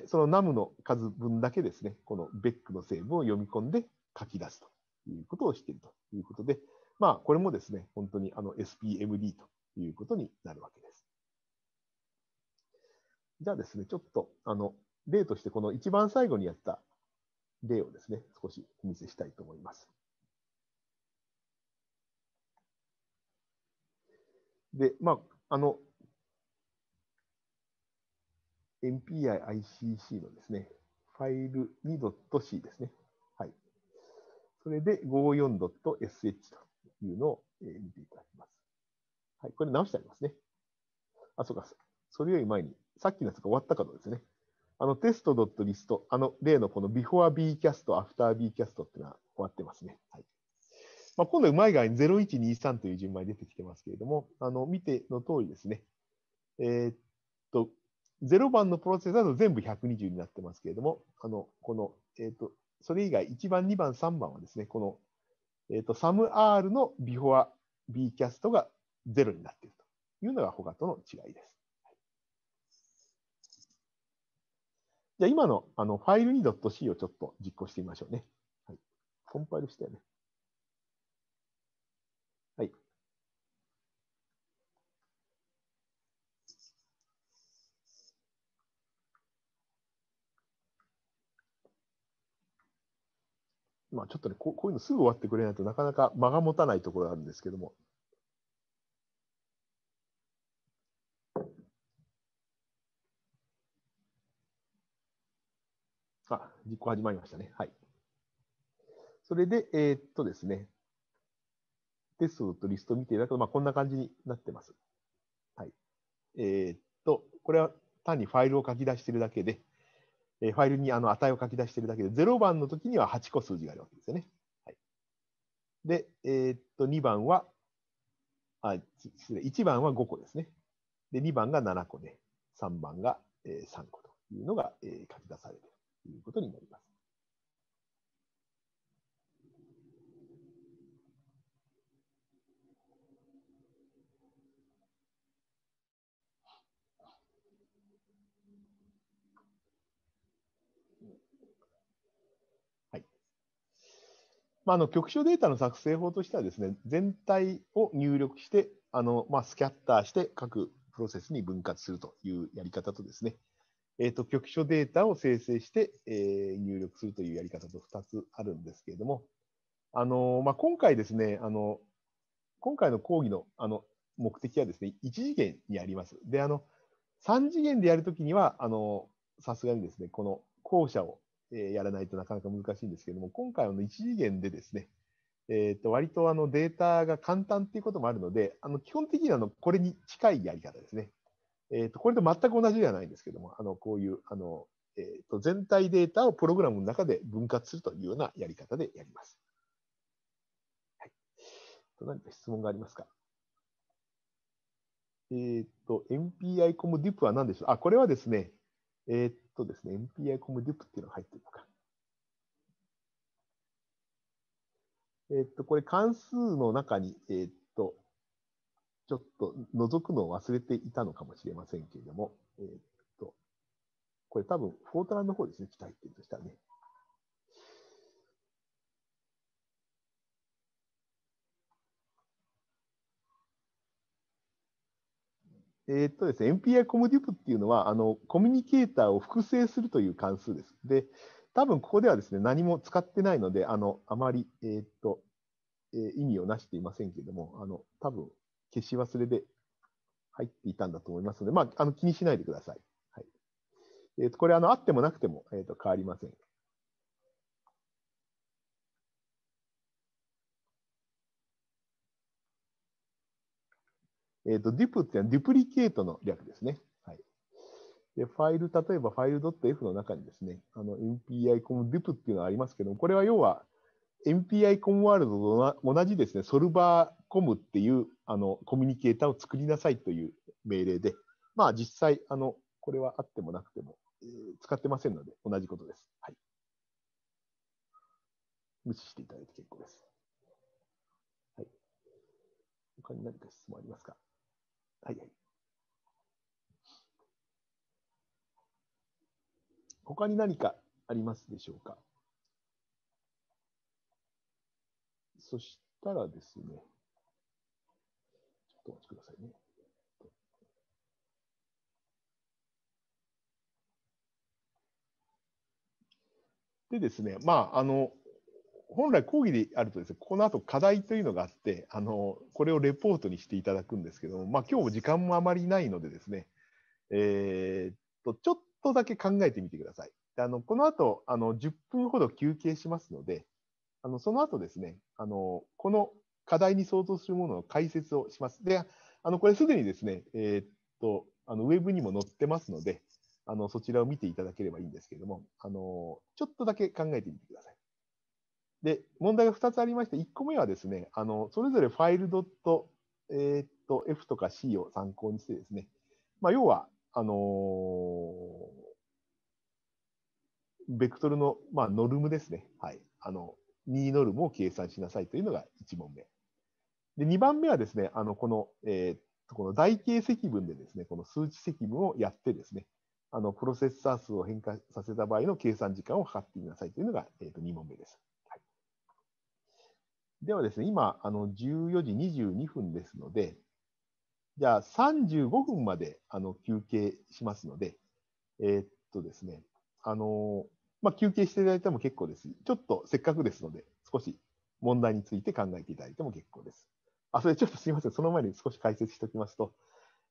で、そのナムの数分だけですね、このベックの成分を読み込んで書き出すということをしているということで、まあ、これもですね、本当にあの SPMD ということになるわけです。じゃあですね、ちょっとあの例としてこの一番最後にやった例をですね、少しお見せしたいと思います。で、まあ、あの、MPIICC のですね、ファイル 2.c ですね。はい。それで 54.sh というのを見ていただきます。はい。これ直してありますね。あ、そうか。それより前に、さっきのやつが終わったかどうですね。あのテスト .list、あの例のこの before bcast、after bcast っていうのは終わってますね。はい。まあ、今度うまい具合に0123という順番に出てきてますけれども、あの見ての通りですね。えー、っと、0番のプロセスだと全部120になってますけれども、あの、この、えっ、ー、と、それ以外1番、2番、3番はですね、この、えっ、ー、と、サム R のビフォア B キャストが0になっているというのが他との違いです。じゃあ今のあのファイル 2.c をちょっと実行してみましょうね。はい、コンパイルしたよね。まあ、ちょっとねこ、こういうのすぐ終わってくれないとなかなか間が持たないところがあるんですけども。あ、実行始まりましたね。はい。それで、えー、っとですね、テストとリストを見ていただくと、まあ、こんな感じになってます。はい。えー、っと、これは単にファイルを書き出しているだけで、えファイルにあの値を書き出しているだけで、0番の時には8個数字があるわけですよね。はい、で、えー、っと、2番は、あ、失礼、1番は5個ですね。で、2番が7個で、3番が3個というのが書き出されているということになります。まあ、の局所データの作成法としてはですね、全体を入力して、あのまあ、スキャッターして各プロセスに分割するというやり方とですね、えーと、局所データを生成して、えー、入力するというやり方と2つあるんですけれども、あのまあ、今回ですね、あの今回の講義のあの目的はですね、1次元にあります。で、あの3次元でやるときには、あのさすがにですね、この校舎をえやらないとなかなか難しいんですけども、今回は一次元でですね、えー、と割とあのデータが簡単っていうこともあるので、あの基本的にはあのこれに近いやり方ですね。えー、とこれと全く同じではないんですけども、あのこういうあの、えー、と全体データをプログラムの中で分割するというようなやり方でやります。はい、何か質問がありますかえっ、ー、と、MPI コムディプは何でしょうあ、これはですね、えー、っとですね、MPI コムデュプっていうのが入ってるのか。えー、っと、これ関数の中に、えー、っと、ちょっと覗くのを忘れていたのかもしれませんけれども、えっと、これ多分、フォートランの方ですね、期待ってうとしたらね。えー、っとですね、MPI コムディプっていうのはあの、コミュニケーターを複製するという関数です。で、多分ここではですね、何も使ってないので、あのあまり、えー、っとえー、意味をなしていませんけれども、あの多分消し忘れで入っていたんだと思いますので、まあ、あの気にしないでください。はいえー、とこれあの、あってもなくても、えー、と変わりません。えっ、ー、と、デュプっていうのはデュプリケートの略ですね。はい。で、ファイル、例えばファイル .f の中にですね、あの、MPI コムデュプっていうのがありますけども、これは要は、MPI コムワールドと同じですね、ソルバーコムっていうあのコミュニケーターを作りなさいという命令で、まあ実際、あの、これはあってもなくても、えー、使ってませんので、同じことです。はい。無視していただいて結構です。はい。他に何か質問ありますかはい。他に何かありますでしょうかそしたらですね、ちょっとお待ちくださいね。でですね、まあ、あの、本来講義であるとですね、この後課題というのがあって、あの、これをレポートにしていただくんですけども、まあ今日時間もあまりないのでですね、えー、っと、ちょっとだけ考えてみてください。あの、この後、あの、10分ほど休憩しますので、あの、その後ですね、あの、この課題に相当するものの解説をします。で、あの、これすでにですね、えー、っと、あの、ウェブにも載ってますので、あの、そちらを見ていただければいいんですけれども、あの、ちょっとだけ考えてみてください。で、問題が2つありまして、1個目はですね、あのそれぞれファイルドット、えー、っと F とか C を参考にしてですね、まあ、要は、あのー、ベクトルの、まあ、ノルムですね。はい。あの、任ノルムを計算しなさいというのが1問目。で、2番目はですね、あの、この、えー、この台形積分でですね、この数値積分をやってですね、あの、プロセッサー数を変化させた場合の計算時間を測ってみなさいというのが、えっ、ー、と、2問目です。ではですね、今、あの14時22分ですので、じゃあ35分まであの休憩しますので、えー、っとですね、あのまあ、休憩していただいても結構ですちょっとせっかくですので、少し問題について考えていただいても結構です。あ、それちょっとすみません。その前に少し解説しておきますと、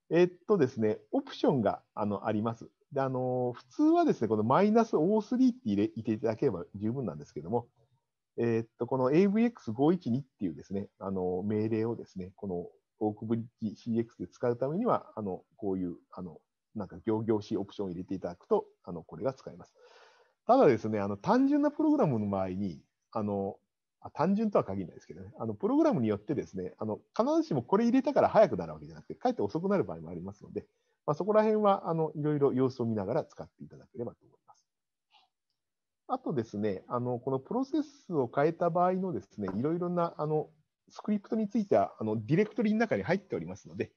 えー、っとですね、オプションがあのあります。で、あの普通はですね、このマイナス O3 って入れていただければ十分なんですけども、えー、っと、この AVX512 っていうですね、あの、命令をですね、このオークブリッジ CX で使うためには、あの、こういう、あの、なんか行々しいオプションを入れていただくと、あの、これが使えます。ただですね、あの、単純なプログラムの場合に、あの、単純とは限らないですけどね、あのプログラムによってですね、あの必ずしもこれ入れたから早くなるわけじゃなくて、かえって遅くなる場合もありますので、まあ、そこら辺はあのいろいろ様子を見ながら使っていただければと思います。あとですね、あのこのプロセスを変えた場合のですね、いろいろなあのスクリプトについてはあのディレクトリの中に入っておりますので、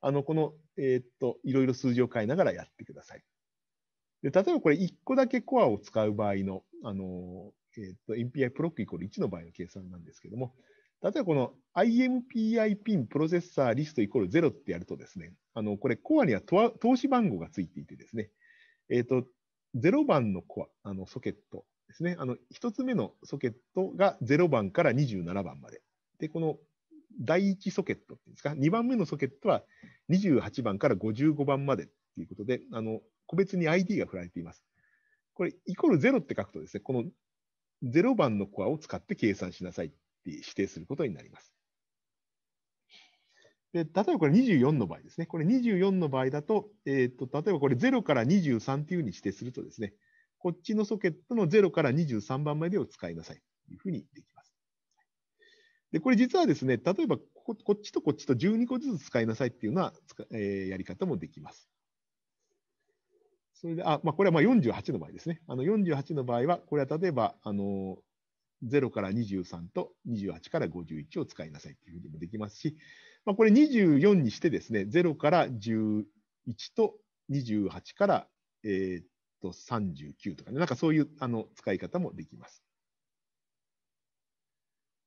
あのこの、えー、っといろいろ数字を変えながらやってください。で例えばこれ1個だけコアを使う場合の、あのえー、っと MPI プロックイコール1の場合の計算なんですけども、例えばこの IMPI ピンプロセッサーリストイコール0ってやるとですね、あのこれコアには投資番号がついていてですね、えー、っと0番のコア、あのソケットですね。あの1つ目のソケットが0番から27番まで。で、この第1ソケットっていうんですか、2番目のソケットは28番から55番までっていうことで、あの個別に ID が振られています。これ、イコール0って書くとですね、この0番のコアを使って計算しなさいって指定することになります。で例えばこれ24の場合ですね。これ24の場合だと、えーと、例えばこれ0から23ていうふうに指定するとですね、こっちのソケットの0から23番までを使いなさいというふうにできます。で、これ実はですね、例えばここっちとこっちと12個ずつ使いなさいっていうのは、えー、やり方もできます。それで、あ、まあ、これはまあ48の場合ですね。あの48の場合は、これは例えば、あの、0から23と28から51を使いなさいっていうふうにもできますし、まあ、これ24にしてですね、0から11と28から、えー、っと39とかね、なんかそういうあの使い方もできます。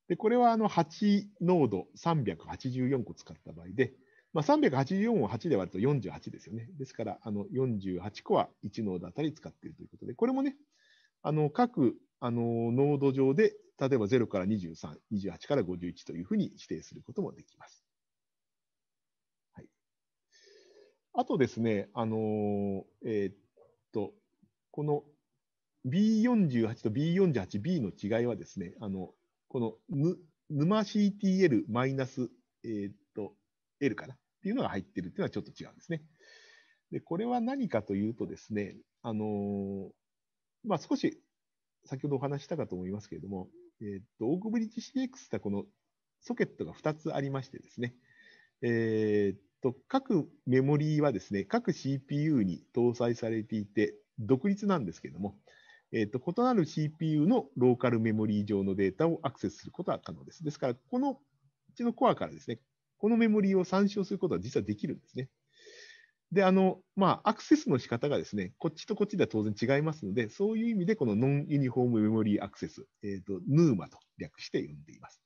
で、これはあの8ノード384個使った場合で、まあ、384を8で割ると48ですよね。ですから、あの48個は1ノードあたり使っているということで、これもね、あの各あのノード上で、例えば0から23、28から51というふうに指定することもできます。あとですね、あのえー、っと、この B48 と B48B の違いはですね、あのこのぬ沼 CTL マイナス、えー、っと L かなっていうのが入ってるっていうのはちょっと違うんですね。でこれは何かというとですね、あのまあ、少し先ほどお話したかと思いますけれども、えー、っとオークブリッジ CX ってこのソケットが2つありましてですね、えー、っと各メモリーはですね、各 CPU に搭載されていて、独立なんですけれども、えーと、異なる CPU のローカルメモリー上のデータをアクセスすることは可能です。ですから、このうちのコアからですね、このメモリーを参照することは実はできるんですね。で、あの、まあ、アクセスの仕方がですね、こっちとこっちでは当然違いますので、そういう意味で、このノンユニフォームメモリーアクセス、えっ、ー、と、ヌーマと略して呼んでいます。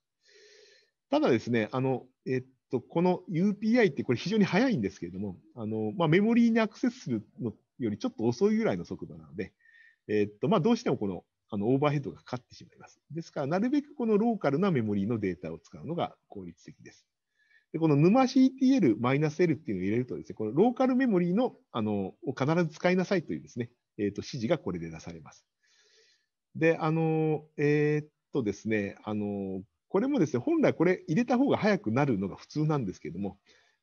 ただですね、あの、えっ、ー、と、この UPI ってこれ非常に速いんですけれども、あのまあ、メモリーにアクセスするのよりちょっと遅いぐらいの速度なので、えー、っとまあ、どうしてもこのあのオーバーヘッドがかかってしまいます。ですから、なるべくこのローカルなメモリーのデータを使うのが効率的です。でこの沼 CTL-L っていうのを入れるとですね、このローカルメモリーのあのを必ず使いなさいというですね、えー、っと指示がこれで出されます。で、あの、えー、っとですね、あの、これもですね、本来これ入れた方が早くなるのが普通なんですけども、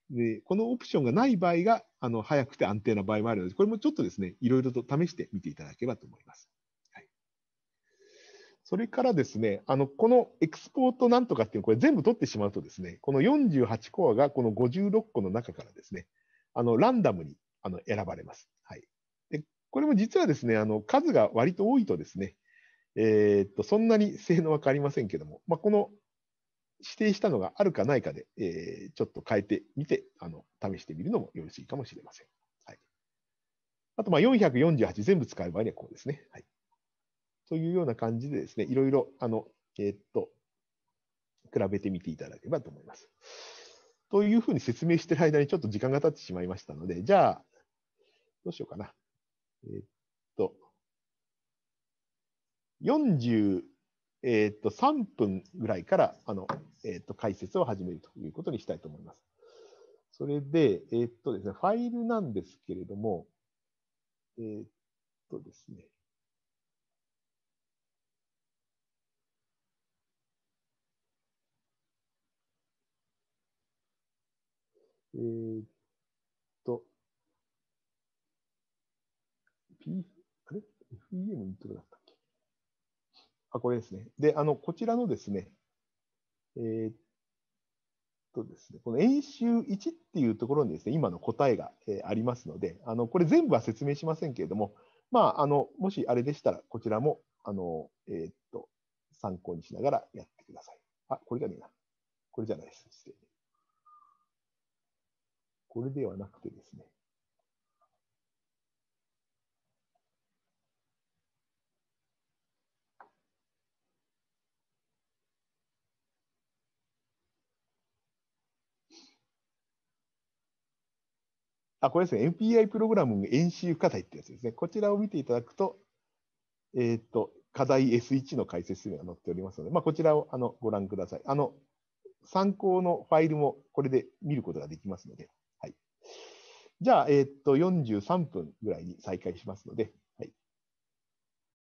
でこのオプションがない場合があの早くて安定な場合もあるので、これもちょっとですね、いろいろと試してみていただければと思います。はい、それからですね、あのこのエクスポートなんとかっていうのこれ全部取ってしまうとですね、この48コアがこの56個の中からですね、あのランダムにあの選ばれます。はい、でこれも実はですね、あの数が割と多いとですね、えー、っと、そんなに性能は変わりませんけども、まあ、この指定したのがあるかないかで、えー、ちょっと変えてみて、あの、試してみるのもよろしいかもしれません。はい。あと、まあ、448全部使う場合にはこうですね。はい。というような感じでですね、いろいろ、あの、えー、っと、比べてみていただければと思います。というふうに説明している間にちょっと時間が経ってしまいましたので、じゃあ、どうしようかな。えー、43分ぐらいからあの、えー、と解説を始めるということにしたいと思います。それで、えー、っとですね、ファイルなんですけれども、えー、っとですね、えー、っと、P、あれ ?FEM イントロだった。あ、これですね。で、あの、こちらのですね、えー、っとですね、この演習1っていうところにですね、今の答えが、えありますので、あの、これ全部は説明しませんけれども、まあ、あの、もしあれでしたら、こちらも、あの、えー、っと、参考にしながらやってください。あ、これじゃねえな。これじゃないです。これではなくてですね。あ、これですね、MPI プログラム演習課題ってやつですね。こちらを見ていただくと、えっ、と、課題 S1 の解説が載っておりますので、まあ、こちらをあのご覧ください。あの、参考のファイルもこれで見ることができますので、はい。じゃあ、えっ、と、43分ぐらいに再開しますので、